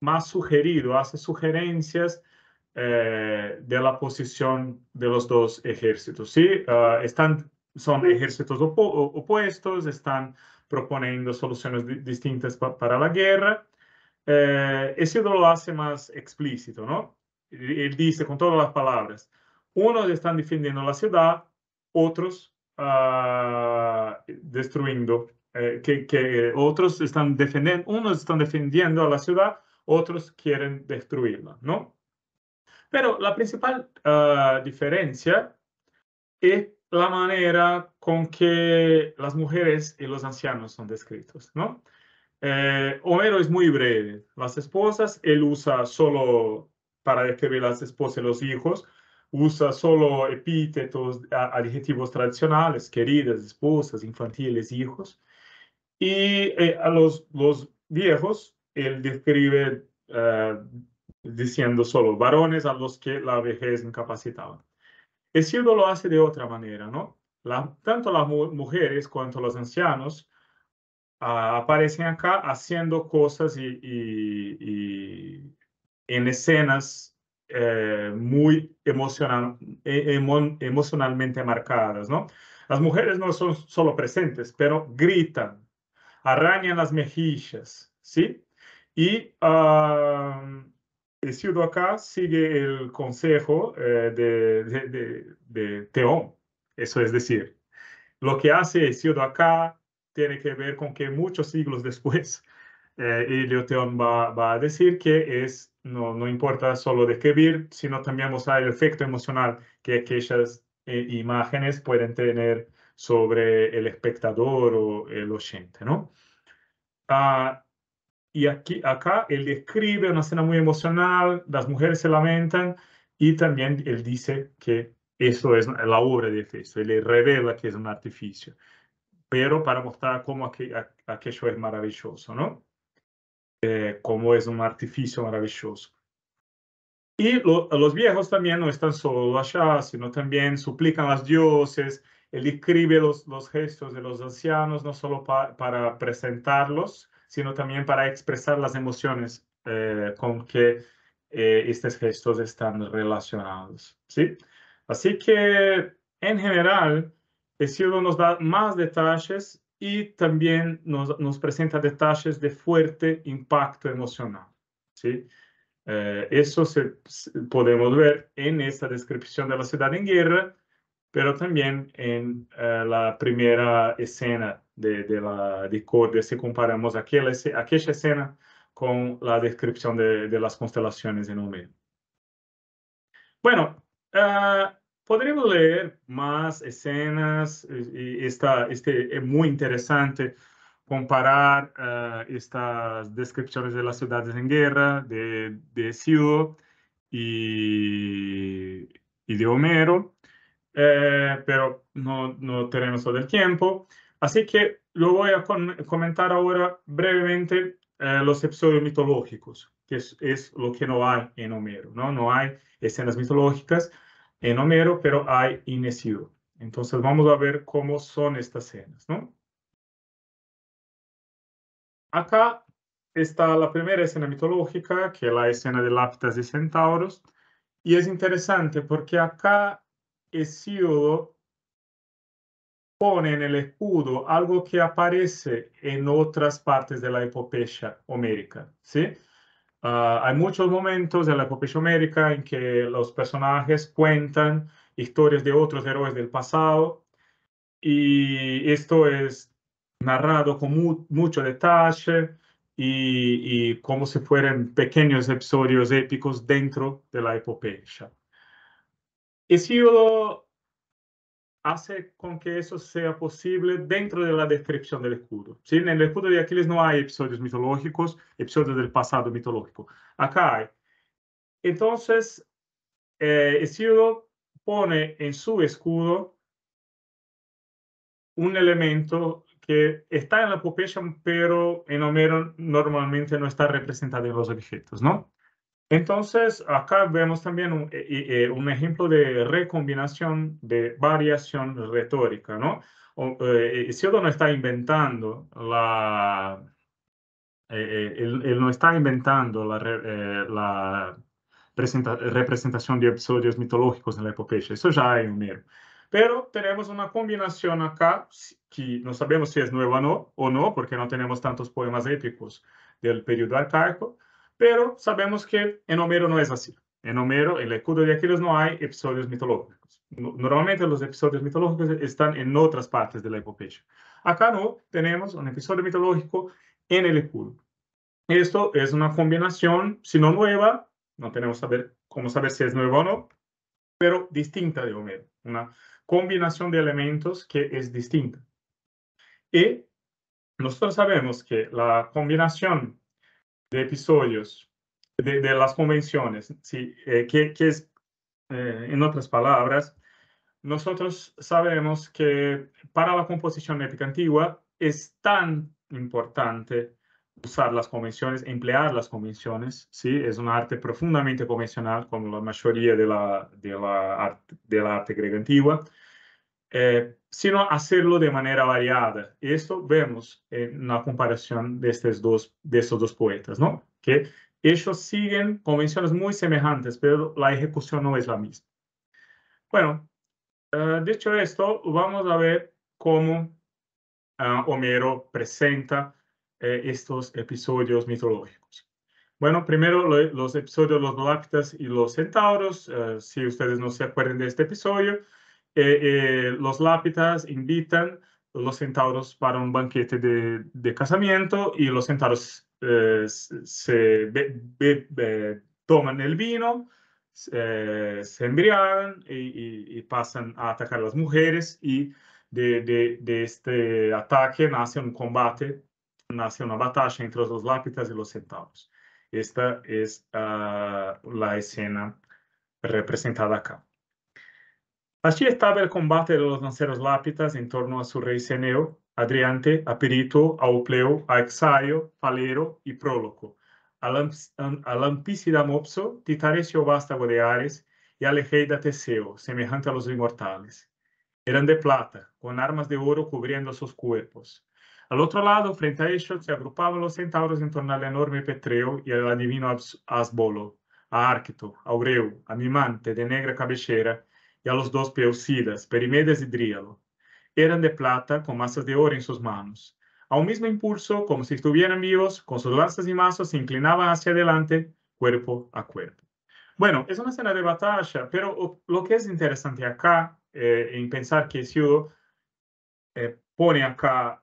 Speaker 1: más sugerido, hace sugerencias eh, de la posición de los dos ejércitos. Sí, ah, están, son ejércitos opuestos, están proponiendo soluciones distintas para la guerra. Eh, ese lo hace más explícito, ¿no? Él dice con todas las palabras, unos están defendiendo la ciudad, otros ah, destruyendo, eh, que, que, otros están defendiendo, unos están defendiendo a la ciudad, otros quieren destruirla, ¿no? Pero la principal eh, diferencia es la manera con que las mujeres y los ancianos son descritos, ¿no? Eh, Homero es muy breve. Las esposas, él usa solo, para describir las esposas y los hijos, usa solo epítetos, adjetivos tradicionales, queridas, esposas, infantiles, hijos. Y eh, a los, los viejos, él describe diciendo solo varones a los que la vejez incapacitaba. Hesíodo lo hace de otra manera, ¿no? La, tanto las mujeres cuanto los ancianos ah, aparecen acá haciendo cosas y, en escenas eh, muy emocional, e-, emocionalmente marcadas, ¿no? Las mujeres no son solo presentes, pero gritan, arrañan las mejillas, ¿sí? Y ah, sido acá sigue el consejo eh, de, Teón. Eso es decir, lo que hace sido acá tiene que ver con que muchos siglos después, eh, Teón va, a decir que es, no, no importa solo describir, sino también mostrar el efecto emocional que aquellas eh, imágenes pueden tener sobre el espectador o el oyente, ¿no? Ah, y aquí, acá él describe una escena muy emocional, las mujeres se lamentan y también él dice que eso es la obra de Efeso, él le revela que es un artificio, pero para mostrar cómo aquello es maravilloso, ¿no? Eh, cómo es un artificio maravilloso. Y los viejos también no están solo allá, sino también suplican a los dioses. Él describe los, los gestos de los ancianos, no solo para presentarlos, sino también para expresar las emociones eh, con que eh, estos gestos están relacionados. ¿sí? Así que, en general, el cielo nos da más detalles y también nos, nos presenta detalles de fuerte impacto emocional. ¿sí? Eh, eso se, podemos ver en esta descripción de la ciudad en guerra, pero también en la primera escena de, la, de si comparamos aquella, aquella escena con la descripción de, las constelaciones en Homero. Bueno, ah, podríamos leer más escenas y este es muy interesante comparar ah, estas descripciones de las ciudades en guerra, de, de y, y de Homero, eh, pero no, no tenemos todo el tiempo. Así que lo voy a comentar ahora brevemente eh, los episodios mitológicos, que es, lo que no hay en Homero, ¿no? No hay escenas mitológicas en Homero, pero hay en Hesíodo. Entonces vamos a ver cómo son estas escenas, ¿no? Acá está la primera escena mitológica, que es la escena de Lápidas de Centauros, y es interesante porque acá Hesíodo pone en el escudo algo que aparece en otras partes de la epopeya homérica, ¿sí? Ah, hay muchos momentos de la epopeya homérica en que los personajes cuentan historias de otros héroes del pasado y esto es narrado con mucho detalle y, como si fueran pequeños episodios épicos dentro de la epopeya. lo hace con que eso sea posible dentro de la descripción del escudo. ¿sí? En el escudo de Aquiles no hay episodios mitológicos, episodios del pasado mitológico. Acá hay. Entonces, eh, pone en su escudo un elemento que está en la epopeya, pero en Homero normalmente no está representado en los objetos, ¿no? Entonces, acá vemos también eh, eh, un, ejemplo de recombinación de variación retórica, ¿no? O, eh, no está inventando la... él, no está inventando la, representación de episodios mitológicos en la epopeya. Eso ya hay un héroe pero tenemos una combinación acá que no sabemos si es nueva o no, o no porque no tenemos tantos poemas épicos del periodo arcaico, pero sabemos que en Homero no es así. En Homero, en el escudo de Aquiles no hay episodios mitológicos. Normalmente los episodios mitológicos están en otras partes de la epopeya. Acá no, tenemos un episodio mitológico en el escudo. Esto es una combinación, si no nueva, no tenemos saber, cómo saber si es nueva o no, pero distinta de Homero. Una combinación de elementos que es distinta. Y nosotros sabemos que la combinación de episodios de, las convenciones, ¿sí? Eh, que, es, eh, en otras palabras, nosotros sabemos que para la composición épica antigua es tan importante usar las convenciones, emplear las convenciones, ¿sí? Es un arte profundamente convencional, como la mayoría de la, de la, arte, de la arte griega antigua. Eh, sino hacerlo de manera variada. Esto vemos en la comparación de, estos dos, de estos dos poetas, ¿no? Que ellos siguen convenciones muy semejantes, pero la ejecución no es la misma. Bueno, eh, dicho esto, vamos a ver cómo eh, Homero presenta eh, estos episodios mitológicos. Bueno, primero los episodios Los Lápidas y los Centauros. si ustedes no se acuerdan de este episodio, eh, los lápidas invitan los centauros para un banquete de, casamiento y los centauros eh, se toman el vino, se embriagan y, pasan a atacar a las mujeres y de, este ataque nace un combate, nace una batalla entre los lápidas y los centauros. Esta es ah, la escena representada acá. Así estaba el combate de los lanceros lápidas en torno a su rey Ceneo, Adriante, Aperito, Aupleo, Exaio, Palero y Próloco, a Lampícida Mopso, Titarecio Vástago de Ares y Alejeida Teseo, semejante a los inmortales. Eran de plata, con armas de oro cubriendo sus cuerpos. Al otro lado, frente a ellos, se agrupaban los centauros en torno al enorme Petreo y al adivino Asbolo, a Arquito, Aureo, a Mimante, de negra cabellera, y a los dos Peucidas, Perimedes y Dríalo. Eran de plata con masas de oro en sus manos. A un mismo impulso, como si estuvieran vivos, con sus lanzas y mazos se inclinaban hacia adelante, cuerpo a cuerpo. Bueno, es una escena de batalla, pero oh, lo que es interesante acá, eh, en pensar que si eh, pone acá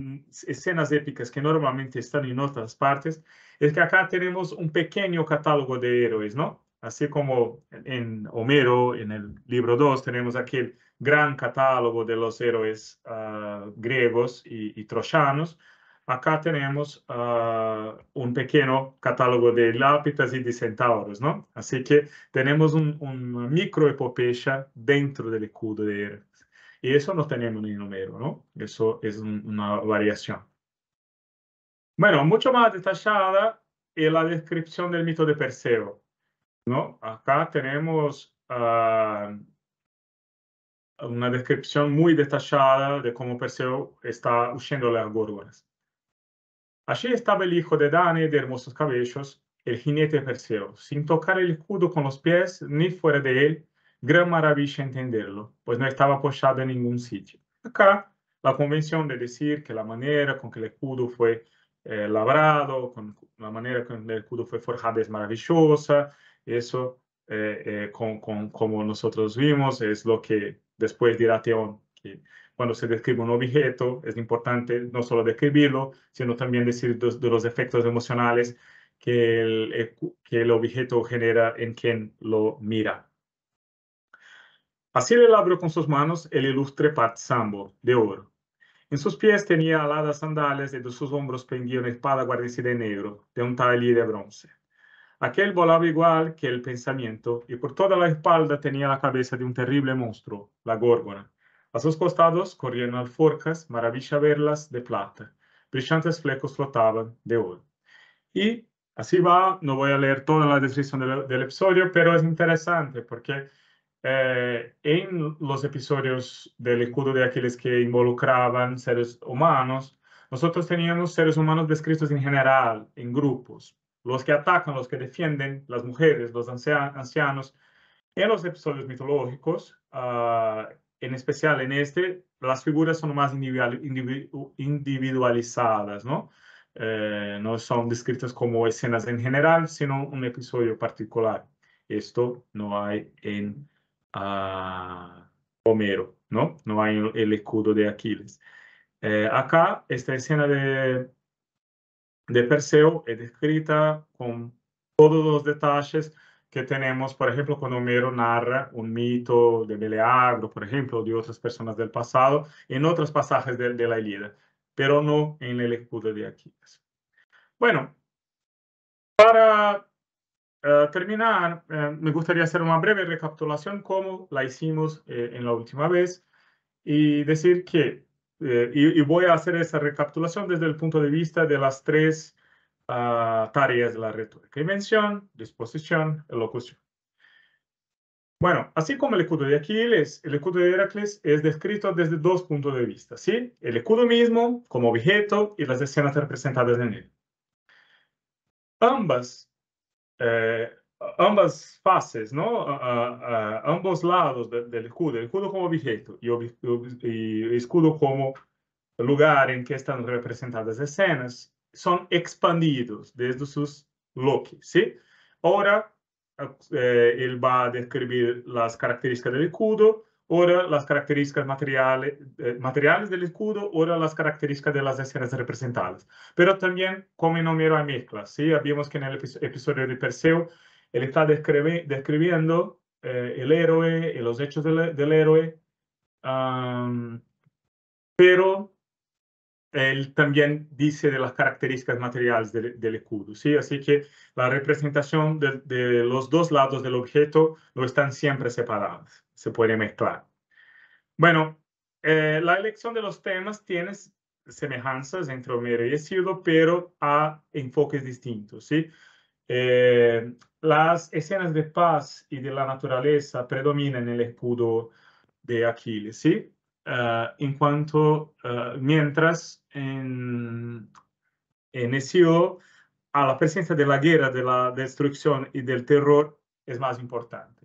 Speaker 1: mm, escenas épicas que normalmente están en otras partes, es que acá tenemos un pequeño catálogo de héroes, ¿no? Así como en Homero, en el libro 2, tenemos aquel gran catálogo de los héroes ah, griegos y, troyanos, acá tenemos ah, un pequeño catálogo de lápidas y de centauros, ¿no? Así que tenemos un, micro microepopeya dentro del escudo de héroes. Y eso no tenemos en Homero, ¿no? Eso es una variación. Bueno, mucho más detallada es la descripción del mito de Perseo no, acá tenemos ah, una descripción muy detallada de cómo Perseo está usando las górgonas. Allí estaba el hijo de Dani, de hermosos cabellos, el jinete Perseo, sin tocar el escudo con los pies ni fuera de él, gran maravilla entenderlo, pues no estaba apoyado en ningún sitio. Acá, la convención de decir que la manera con que el escudo fue eh, labrado, la manera con que el escudo fue forjado es maravillosa, eso, eh, eh, como nosotros vimos, es lo que después dirá Teón. Que cuando se describe un objeto, es importante no solo describirlo, sino también decir de, los efectos emocionales eh, que el, objeto genera en quien lo mira. Así le labró con sus manos el ilustre Patsambo de oro. En sus pies tenía aladas sandalias y de sus hombros pendía una espada guarnecida de negro, de un tablí de bronce. Aquel volaba igual que el pensamiento y por toda la espalda tenía la cabeza de un terrible monstruo, la górgona. A sus costados corrían alforcas, maravilla verlas de plata. Brillantes flecos flotaban de oro. Y así va, no voy a leer toda la descripción del, episodio, pero es interesante porque eh, en los episodios del escudo de Aquiles que involucraban seres humanos, nosotros teníamos seres humanos descritos en general, en grupos, los que atacan, los que defienden, las mujeres, los ancianos. En los episodios mitológicos, ah, en especial en este, las figuras son más individualizadas, ¿no? Eh, no son descritas como escenas en general, sino un episodio particular. Esto no hay en ah, Homero, ¿no? No hay el escudo de Aquiles. Eh, acá, esta escena de de Perseo es descrita con todos los detalles que tenemos, por ejemplo, cuando Homero narra un mito de Meleagro, por ejemplo, de otras personas del pasado, en otros pasajes de, la Ilíada, pero no en el escudo de Aquiles. Bueno, para eh, terminar, eh, me gustaría hacer una breve recapitulación como la hicimos eh, en la última vez y decir que eh, y, voy a hacer esa recapitulación desde el punto de vista de las tres ah, tareas de la retórica. Invención, disposición, elocución. Bueno, así como el escudo de Aquiles, el escudo de Heracles es descrito desde dos puntos de vista, ¿sí? El escudo mismo como objeto y las escenas representadas en él. Ambas eh, ambas fases, ¿no? ambos lados del escudo, el escudo como objeto y, el escudo como lugar en que están representadas escenas, son expandidos desde sus loci, ¿sí? Ahora eh, él va a describir las características del escudo, ahora las características materiales, eh, materiales del escudo, ahora las características de las escenas representadas. Pero también como número a mezclas, ¿sí? Habíamos que en el episodio de Perseo él está describiendo eh, el héroe, eh, los hechos del, héroe, pero él también dice de las características materiales del, escudo, ¿sí? Así que la representación de, los dos lados del objeto no están siempre separados, se puede mezclar. Bueno, eh, la elección de los temas tiene semejanzas entre Homero y Hesíodo, pero a enfoques distintos, ¿sí? Eh, las escenas de paz y de la naturaleza predominan en el escudo de Aquiles, ¿sí? Eh, en cuanto, eh, mientras en, en a la presencia de la guerra, de la destrucción y del terror es más importante.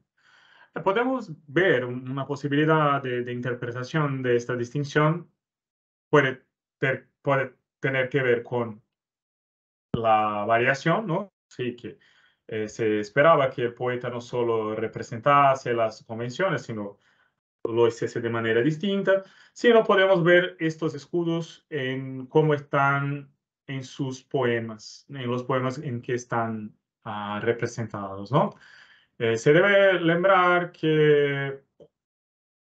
Speaker 1: Podemos ver una posibilidad de, interpretación de esta distinción, puede, puede tener que ver con la variación, ¿no? Sí, que eh, se esperaba que el poeta no solo representase las convenciones, sino lo hiciese de manera distinta, no, podemos ver estos escudos en cómo están en sus poemas, en los poemas en que están ah, representados, ¿no? Eh, se debe lembrar que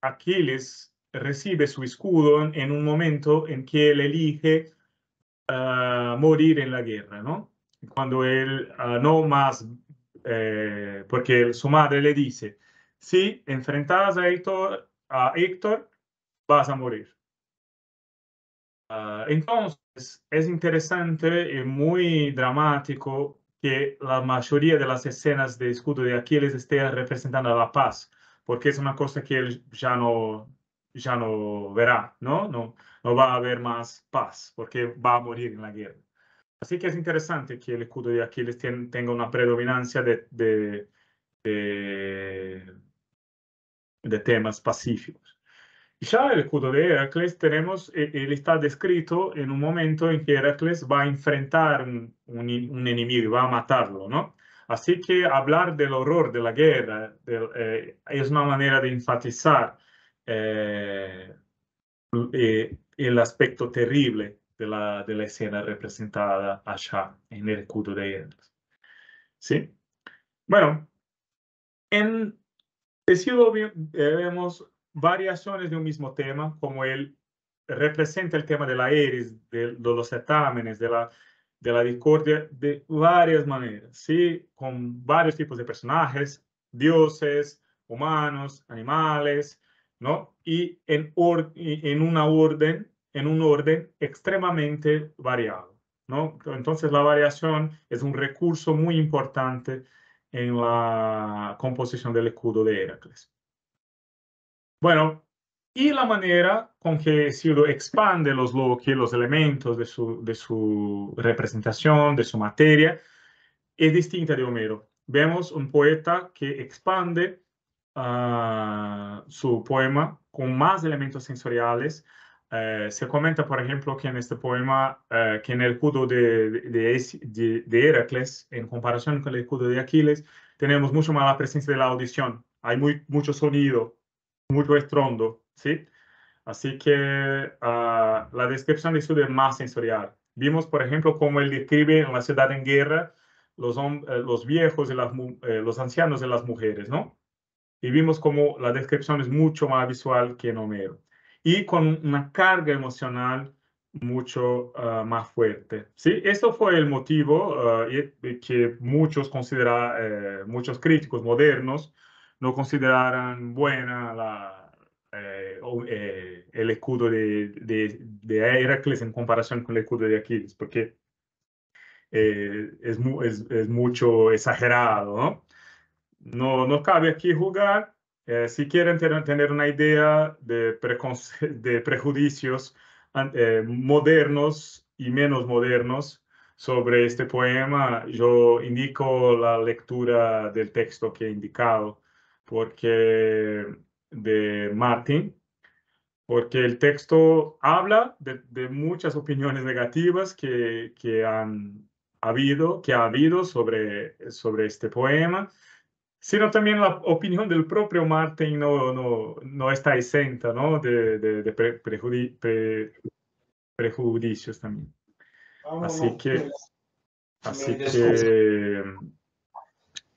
Speaker 1: Aquiles recibe su escudo en un momento en que él elige ah, morir en la guerra, ¿no? cuando él ah, no más, eh, porque su madre le dice, si enfrentas a Héctor, a Héctor vas a morir. Ah, entonces, es interesante y muy dramático que la mayoría de las escenas de escudo de Aquiles esté representando la paz, porque es una cosa que él ya no, ya no verá, ¿no? No, no va a haber más paz, porque va a morir en la guerra. Así que es interesante que el escudo de Aquiles tenga una predominancia de, temas pacíficos. Ya el escudo de Heracles tenemos, eh, él está descrito en un momento en que Heracles va a enfrentar un, un, un enemigo, va a matarlo, ¿no? Así que hablar del horror de la guerra eh, es una manera de enfatizar eh, el aspecto terrible de la, de la escena representada allá en el escudo de ellos. ¿Sí? Bueno, en el eh, vemos variaciones de un mismo tema, como él representa el tema de la eris, de, los certámenes, de la, de la discordia, de varias maneras, ¿sí? Con varios tipos de personajes, dioses, humanos, animales, ¿no? Y en, en una orden en un orden extremadamente variado. ¿no? Entonces la variación es un recurso muy importante en la composición del escudo de Heracles. Bueno, y la manera con que Sildo expande los loki, los elementos de su, de su representación, de su materia, es distinta de Homero. Vemos un poeta que expande ah, su poema con más elementos sensoriales, eh, se comenta, por ejemplo, que en este poema, eh, que en el escudo de, de, Heracles, en comparación con el escudo de Aquiles, tenemos mucho más la presencia de la audición. Hay mucho sonido, mucho estrondo, ¿sí? Así que ah, la descripción de su es más sensorial. Vimos, por ejemplo, cómo él describe en la ciudad en guerra los, eh, viejos y las, los ancianos y las mujeres, ¿no? Y vimos cómo la descripción es mucho más visual que en Homero y con una carga emocional mucho ah, más fuerte. ¿sí? eso fue el motivo ah, que muchos, considera, eh, muchos críticos modernos no consideraran buena la, eh, eh, el escudo de, de, de, Heracles en comparación con el escudo de Aquiles, porque es, es, es, mucho exagerado. ¿no? No, no cabe aquí jugar eh, si quieren tener una idea de, de prejuicios eh, modernos y menos modernos sobre este poema, yo indico la lectura del texto que he indicado, porque de Martin, porque el texto habla de, muchas opiniones negativas que, que han habido, que ha habido sobre, sobre este poema sino también la opinión del propio Martin no, no, no está exenta ¿no? de, de, también. Así que, así que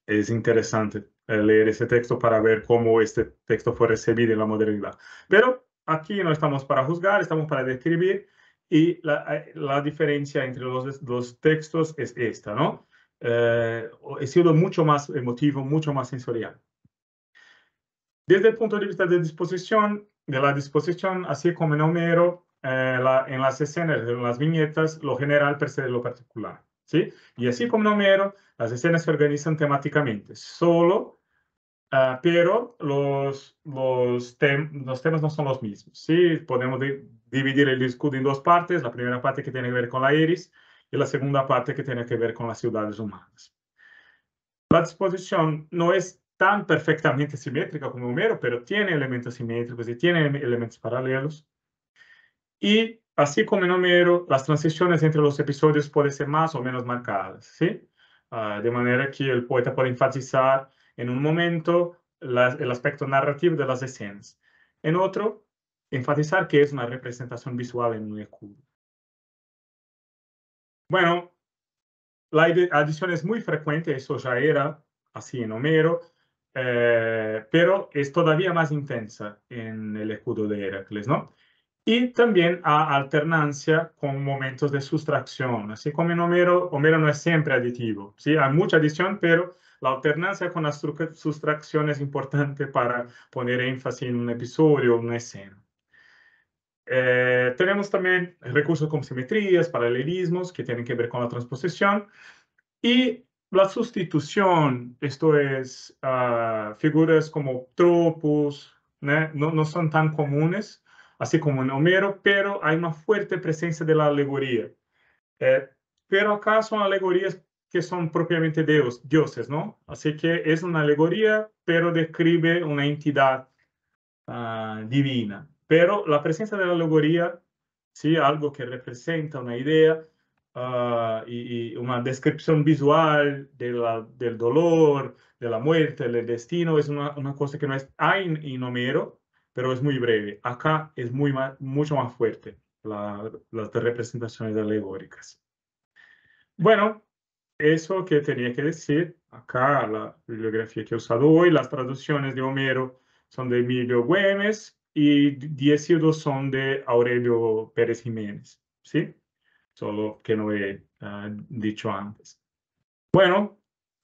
Speaker 1: es interesante leer ese texto para ver cómo este texto fue recibido en la modernidad. Pero aquí no estamos para juzgar, estamos para describir y la, la diferencia entre los dos textos es esta, ¿no? eh, he sido mucho más emotivo, mucho más sensorial. Desde el punto de vista de disposición, de la disposición, así como en Homero, eh, la, en las escenas, en las viñetas, lo general precede lo particular. ¿sí? Y así como en Homero, las escenas se organizan temáticamente, solo, ah, pero los, los, los, temas no son los mismos. ¿sí? Podemos dividir el discurso en dos partes, la primera parte que tiene que ver con la iris, y la segunda parte que tiene que ver con las ciudades humanas. La disposición no es tan perfectamente simétrica como Homero, pero tiene elementos simétricos y tiene elementos paralelos. Y así como en Homero, las transiciones entre los episodios pueden ser más o menos marcadas, ¿sí? Ah, de manera que el poeta puede enfatizar en un momento el aspecto narrativo de las escenas. En otro, enfatizar que es una representación visual en un escudo. Bueno, la adición es muy frecuente, eso ya era así en Homero, eh, pero es todavía más intensa en el escudo de Heracles, ¿no? Y también a alternancia con momentos de sustracción, así como en Homero, Homero no es siempre aditivo, ¿sí? Hay mucha adición, pero la alternancia con la sustracción es importante para poner énfasis en un episodio o una escena. Eh, tenemos también recursos como simetrías, paralelismos que tienen que ver con la transposición y la sustitución, esto es, ah, figuras como tropos, ¿no? No, no son tan comunes, así como en Homero, pero hay una fuerte presencia de la alegoría. Eh, pero acá son alegorías que son propiamente dioses, ¿no? Así que es una alegoría, pero describe una entidad ah, divina. Pero la presencia de la alegoría, sí, algo que representa una idea ah, y, una descripción visual de la, del dolor, de la muerte, del destino, es una, una cosa que no es, hay en Homero, pero es muy breve. Acá es muy mucho más fuerte la, las representaciones alegóricas. Bueno, eso que tenía que decir. Acá la bibliografía que he usado hoy, las traducciones de Homero son de Emilio Güemes, y dos son de Aurelio Pérez Jiménez, ¿sí? Solo que no he ah, dicho antes. Bueno,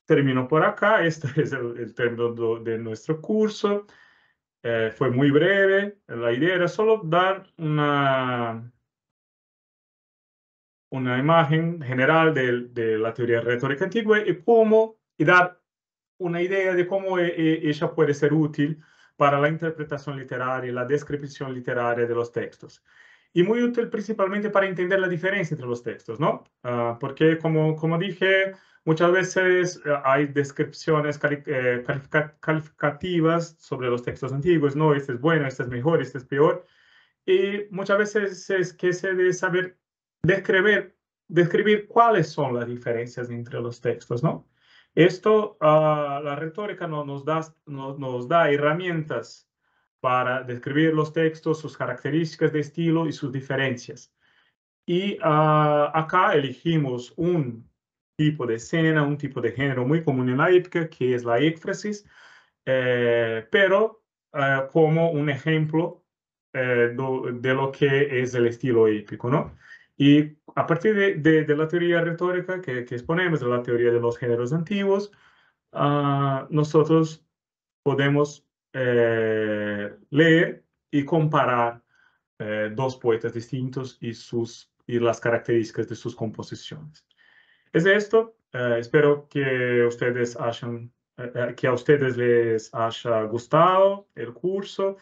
Speaker 1: termino por acá. Este es el, término de nuestro curso. Eh, fue muy breve. La idea era solo dar una, imagen general de, la teoría retórica antigua y cómo y dar una idea de cómo eh, eh, ella puede ser útil para la interpretación literaria y la descripción literaria de los textos. Y muy útil principalmente para entender la diferencia entre los textos, ¿no? Ah, porque, como, como dije, muchas veces eh, hay descripciones eh, calificativas sobre los textos antiguos, ¿no? Este es bueno, este es mejor, este es peor. Y muchas veces es que se debe saber describir, describir cuáles son las diferencias entre los textos, ¿no? Esto, ah, la retórica nos, da, herramientas para describir los textos, sus características de estilo y sus diferencias. Y ah, acá elegimos un tipo de escena, un tipo de género muy común en la épica, que es la éfrasis, eh, pero ah, como un ejemplo eh, de lo que es el estilo épico, ¿no? a partir de, la teoría retórica que, exponemos, de la teoría de los géneros antiguos, ah, nosotros podemos eh, leer y comparar eh, dos poetas distintos y, sus, y las características de sus composiciones. Es esto, eh, espero que ustedes hayan, que a ustedes les haya gustado el curso.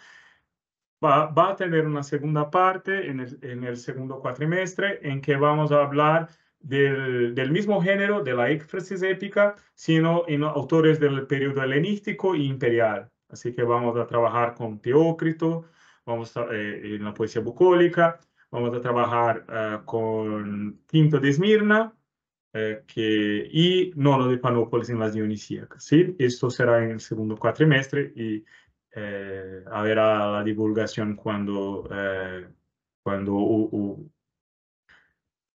Speaker 1: Va, a tener una segunda parte en el, segundo cuatrimestre en que vamos a hablar del, mismo género, de la éfrasis épica, sino en autores del periodo helenístico e imperial. Así que vamos a trabajar con Teócrito, vamos a, eh, en la poesía bucólica, vamos a trabajar eh, con Quinto de Esmirna eh, que, y Nono de Panópolis en las Dionisíacas. ¿sí? Esto será en el segundo cuatrimestre y eh, habrá la divulgación cuando, eh, cuando,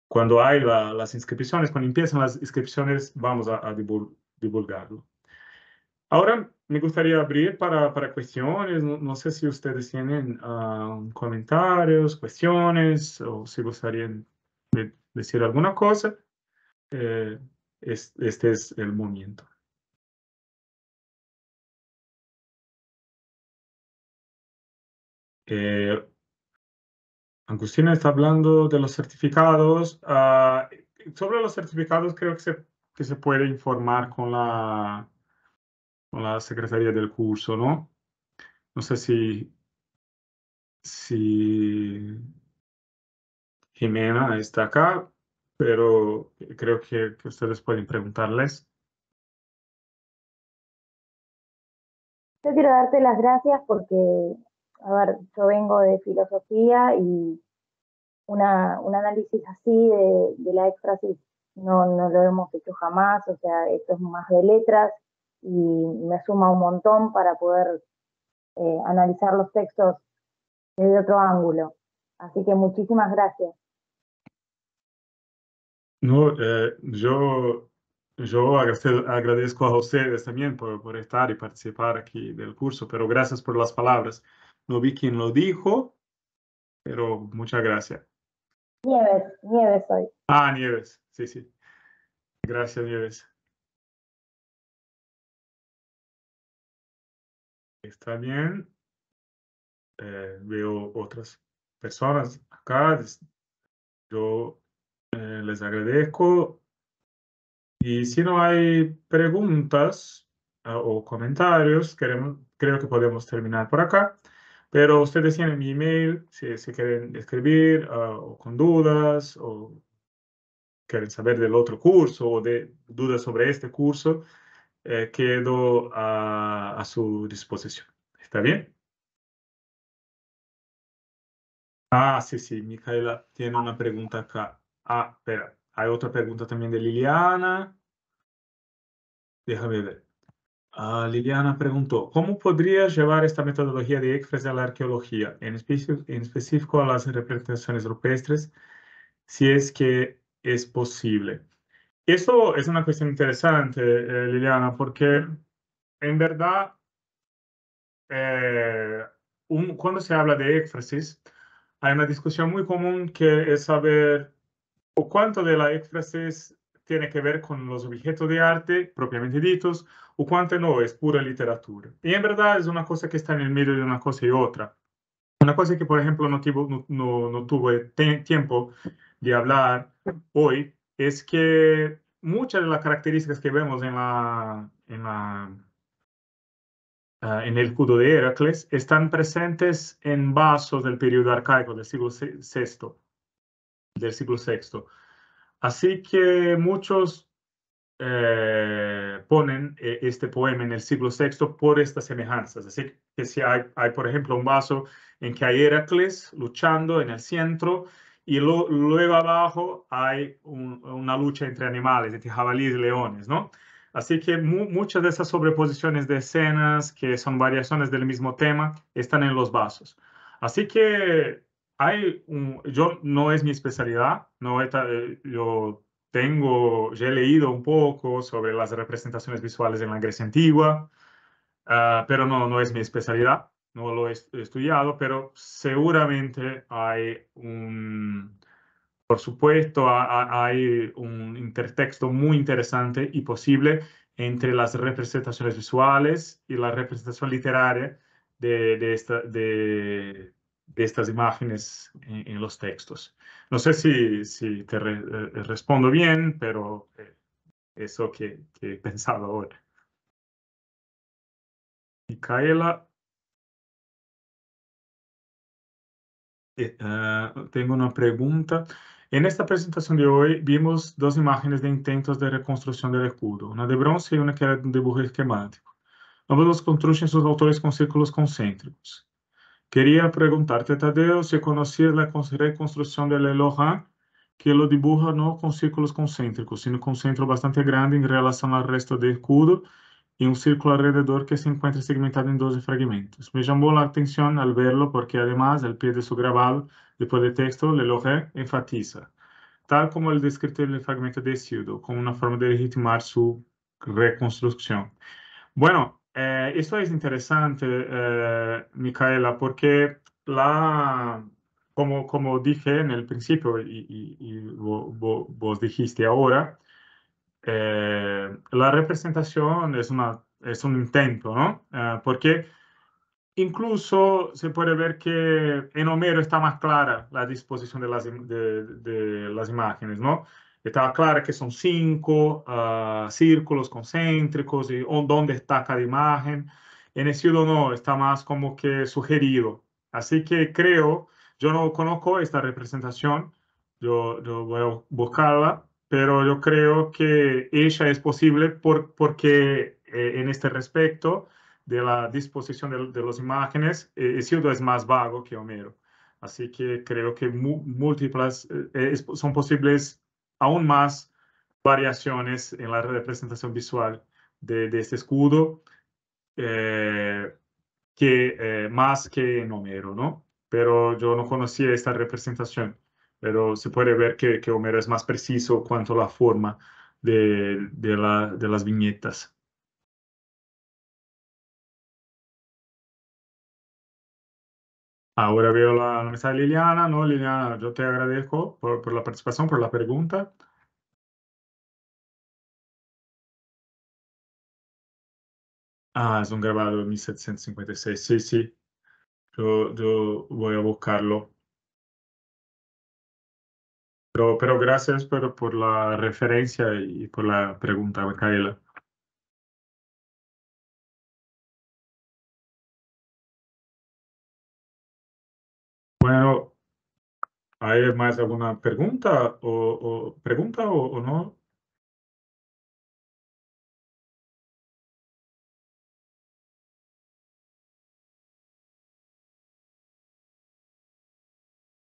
Speaker 1: cuando hay las inscripciones, cuando empiezan las inscripciones, vamos a, divulgarlo. Ahora me gustaría abrir para, para cuestiones. No, sé si ustedes tienen ah, comentarios, cuestiones o si gustarían decir alguna cosa. Eh, este es el momento. Angustina está hablando de los certificados. Ah, sobre los certificados creo que se, que se puede informar con la, la secretaría del curso, ¿no? No sé si, si Jimena está acá, pero creo que, que
Speaker 2: ustedes pueden preguntarles. Yo quiero darte las gracias porque a ver, yo vengo de filosofía y una, un análisis así de, la éxtasis no, no lo hemos hecho jamás, o sea, esto es más de letras y me suma un montón para poder eh, analizar los textos desde otro ángulo. Así que muchísimas gracias.
Speaker 1: No, eh, yo, yo agradezco a ustedes también por estar y participar aquí del curso, pero gracias por las palabras no vi quién lo dijo, pero muchas gracias.
Speaker 2: Nieves, Nieves hoy.
Speaker 1: Ah, Nieves, sí, sí.
Speaker 2: Gracias, Nieves.
Speaker 1: Está bien. Eh, veo otras personas acá. Yo eh, les agradezco. Y si no hay preguntas ah, o comentarios, queremos, creo que podemos terminar por acá. Pero ustedes tienen mi email si, si quieren escribir ah, o con dudas o quieren saber del otro curso o de dudas sobre este curso, eh, quedo a, a, su disposición. ¿Está bien? Ah, sí, sí, Micaela tiene una pregunta acá. Ah, espera, hay otra pregunta también de Liliana. Déjame ver. Ah, Liliana preguntó, ¿cómo podría llevar esta metodología de ECFRES a la arqueología, en, específico a las representaciones rupestres, si es que es posible? Eso es una cuestión interesante, eh, Liliana, porque en verdad, eh, cuando se habla de éfrasis, hay una discusión muy común que es saber o cuánto de la éfrasis tiene que ver con los objetos de arte propiamente dichos o cuánto no es pura literatura. Y en verdad es una cosa que está en el medio de una cosa y otra. Una cosa que, por ejemplo, no, no, tuve tiempo de hablar hoy es que muchas de las características que vemos en, la, en, la, ah, en el escudo de Heracles están presentes en vasos del periodo arcaico del siglo VI. Del siglo VI Así que muchos eh, ponen eh, este poema en el siglo VI por estas semejanzas. Así que si hay, por ejemplo, un vaso en que hay Heracles luchando en el centro y luego abajo hay una lucha entre animales, entre jabalíes y leones, ¿no? Así que muchas de esas sobreposiciones de escenas, que son variaciones del mismo tema, están en los vasos. Así que un, yo no es mi especialidad, no eh, yo tengo, ya he leído un poco sobre las representaciones visuales en la Grecia antigua, ah, pero no, no es mi especialidad, no lo he estudiado, pero seguramente hay un, por supuesto, hay un intertexto muy interesante y posible entre las representaciones visuales y la representación literaria de, esta, de, de estas imágenes en, los textos. No sé si, si te eh, respondo bien, pero eh, eso que, que he pensado ahora. Micaela. Eh, ah, tengo una pregunta. En esta presentación de hoy vimos dos imágenes de intentos de reconstrucción del escudo, una de bronce y una que era de un dibujo esquemático. Ambos los construyen sus autores con círculos concéntricos. Queria perguntar, Tadeu, se conhecia a reconstrução de Lelohan, que ele dibuja não com círculos concêntricos, sino com um centro bastante grande em relação ao resto do escudo e um círculo alrededor que se encontra segmentado em 12 fragmentos. Me chamou a atenção ao verlo porque además, al pé de seu grabado, depois do texto, Lelohan enfatiza, tal como ele descrito no fragmento de Sildo, como uma forma de legitimar sua reconstrução. Bueno, Eh, esto es interesante, eh, Micaela, porque la, como, como dije en el principio y, vos, dijiste ahora, eh, la representación es, una, es un intento, ¿no? porque incluso se puede ver que en Homero está más clara la disposición de las, de las imágenes, ¿no? estaba claro que son cinco ah, círculos concéntricos y dónde está cada imagen. En el no, está más como que sugerido. Así que creo, yo no conozco esta representación, yo, voy a buscarla, pero yo creo que ella es posible por, porque eh, en este respecto de la disposición de, las imágenes, eh, el es más vago que Homero. Así que creo que múltiples eh, son posibles aún más variaciones en la representación visual de, este escudo eh, que eh, más que en Homero, ¿no? Pero yo no conocía esta representación, pero se puede ver que, Homero es más preciso cuanto a la forma de las viñetas.
Speaker 2: Ahora veo la, mesa de Liliana, ¿no? Liliana, yo te agradezco por, la participación, por la pregunta. Ah, es un grabado de 1756,
Speaker 1: sí, sí. Yo, yo voy a buscarlo. Pero, gracias por, por la referencia y por
Speaker 2: la pregunta, Micaela. ¿Hay más alguna pregunta o, pregunta o, no?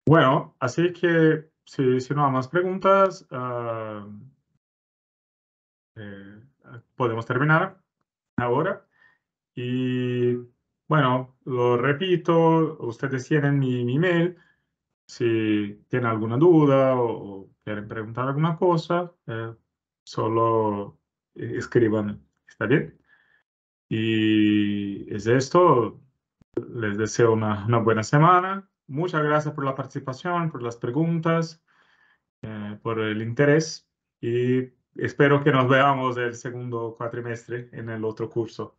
Speaker 2: Bueno,
Speaker 1: así que si, no hay más preguntas, ah, eh, podemos terminar ahora. Y bueno, lo repito, ustedes tienen mi, mi email. Si tiene alguna duda o, quieren preguntar alguna cosa, eh, solo eh, escriban, ¿está bien? Y es esto, les deseo una, una buena semana. Muchas gracias por la participación, por las preguntas, eh, por el interés y espero que nos veamos el segundo cuatrimestre en el otro curso.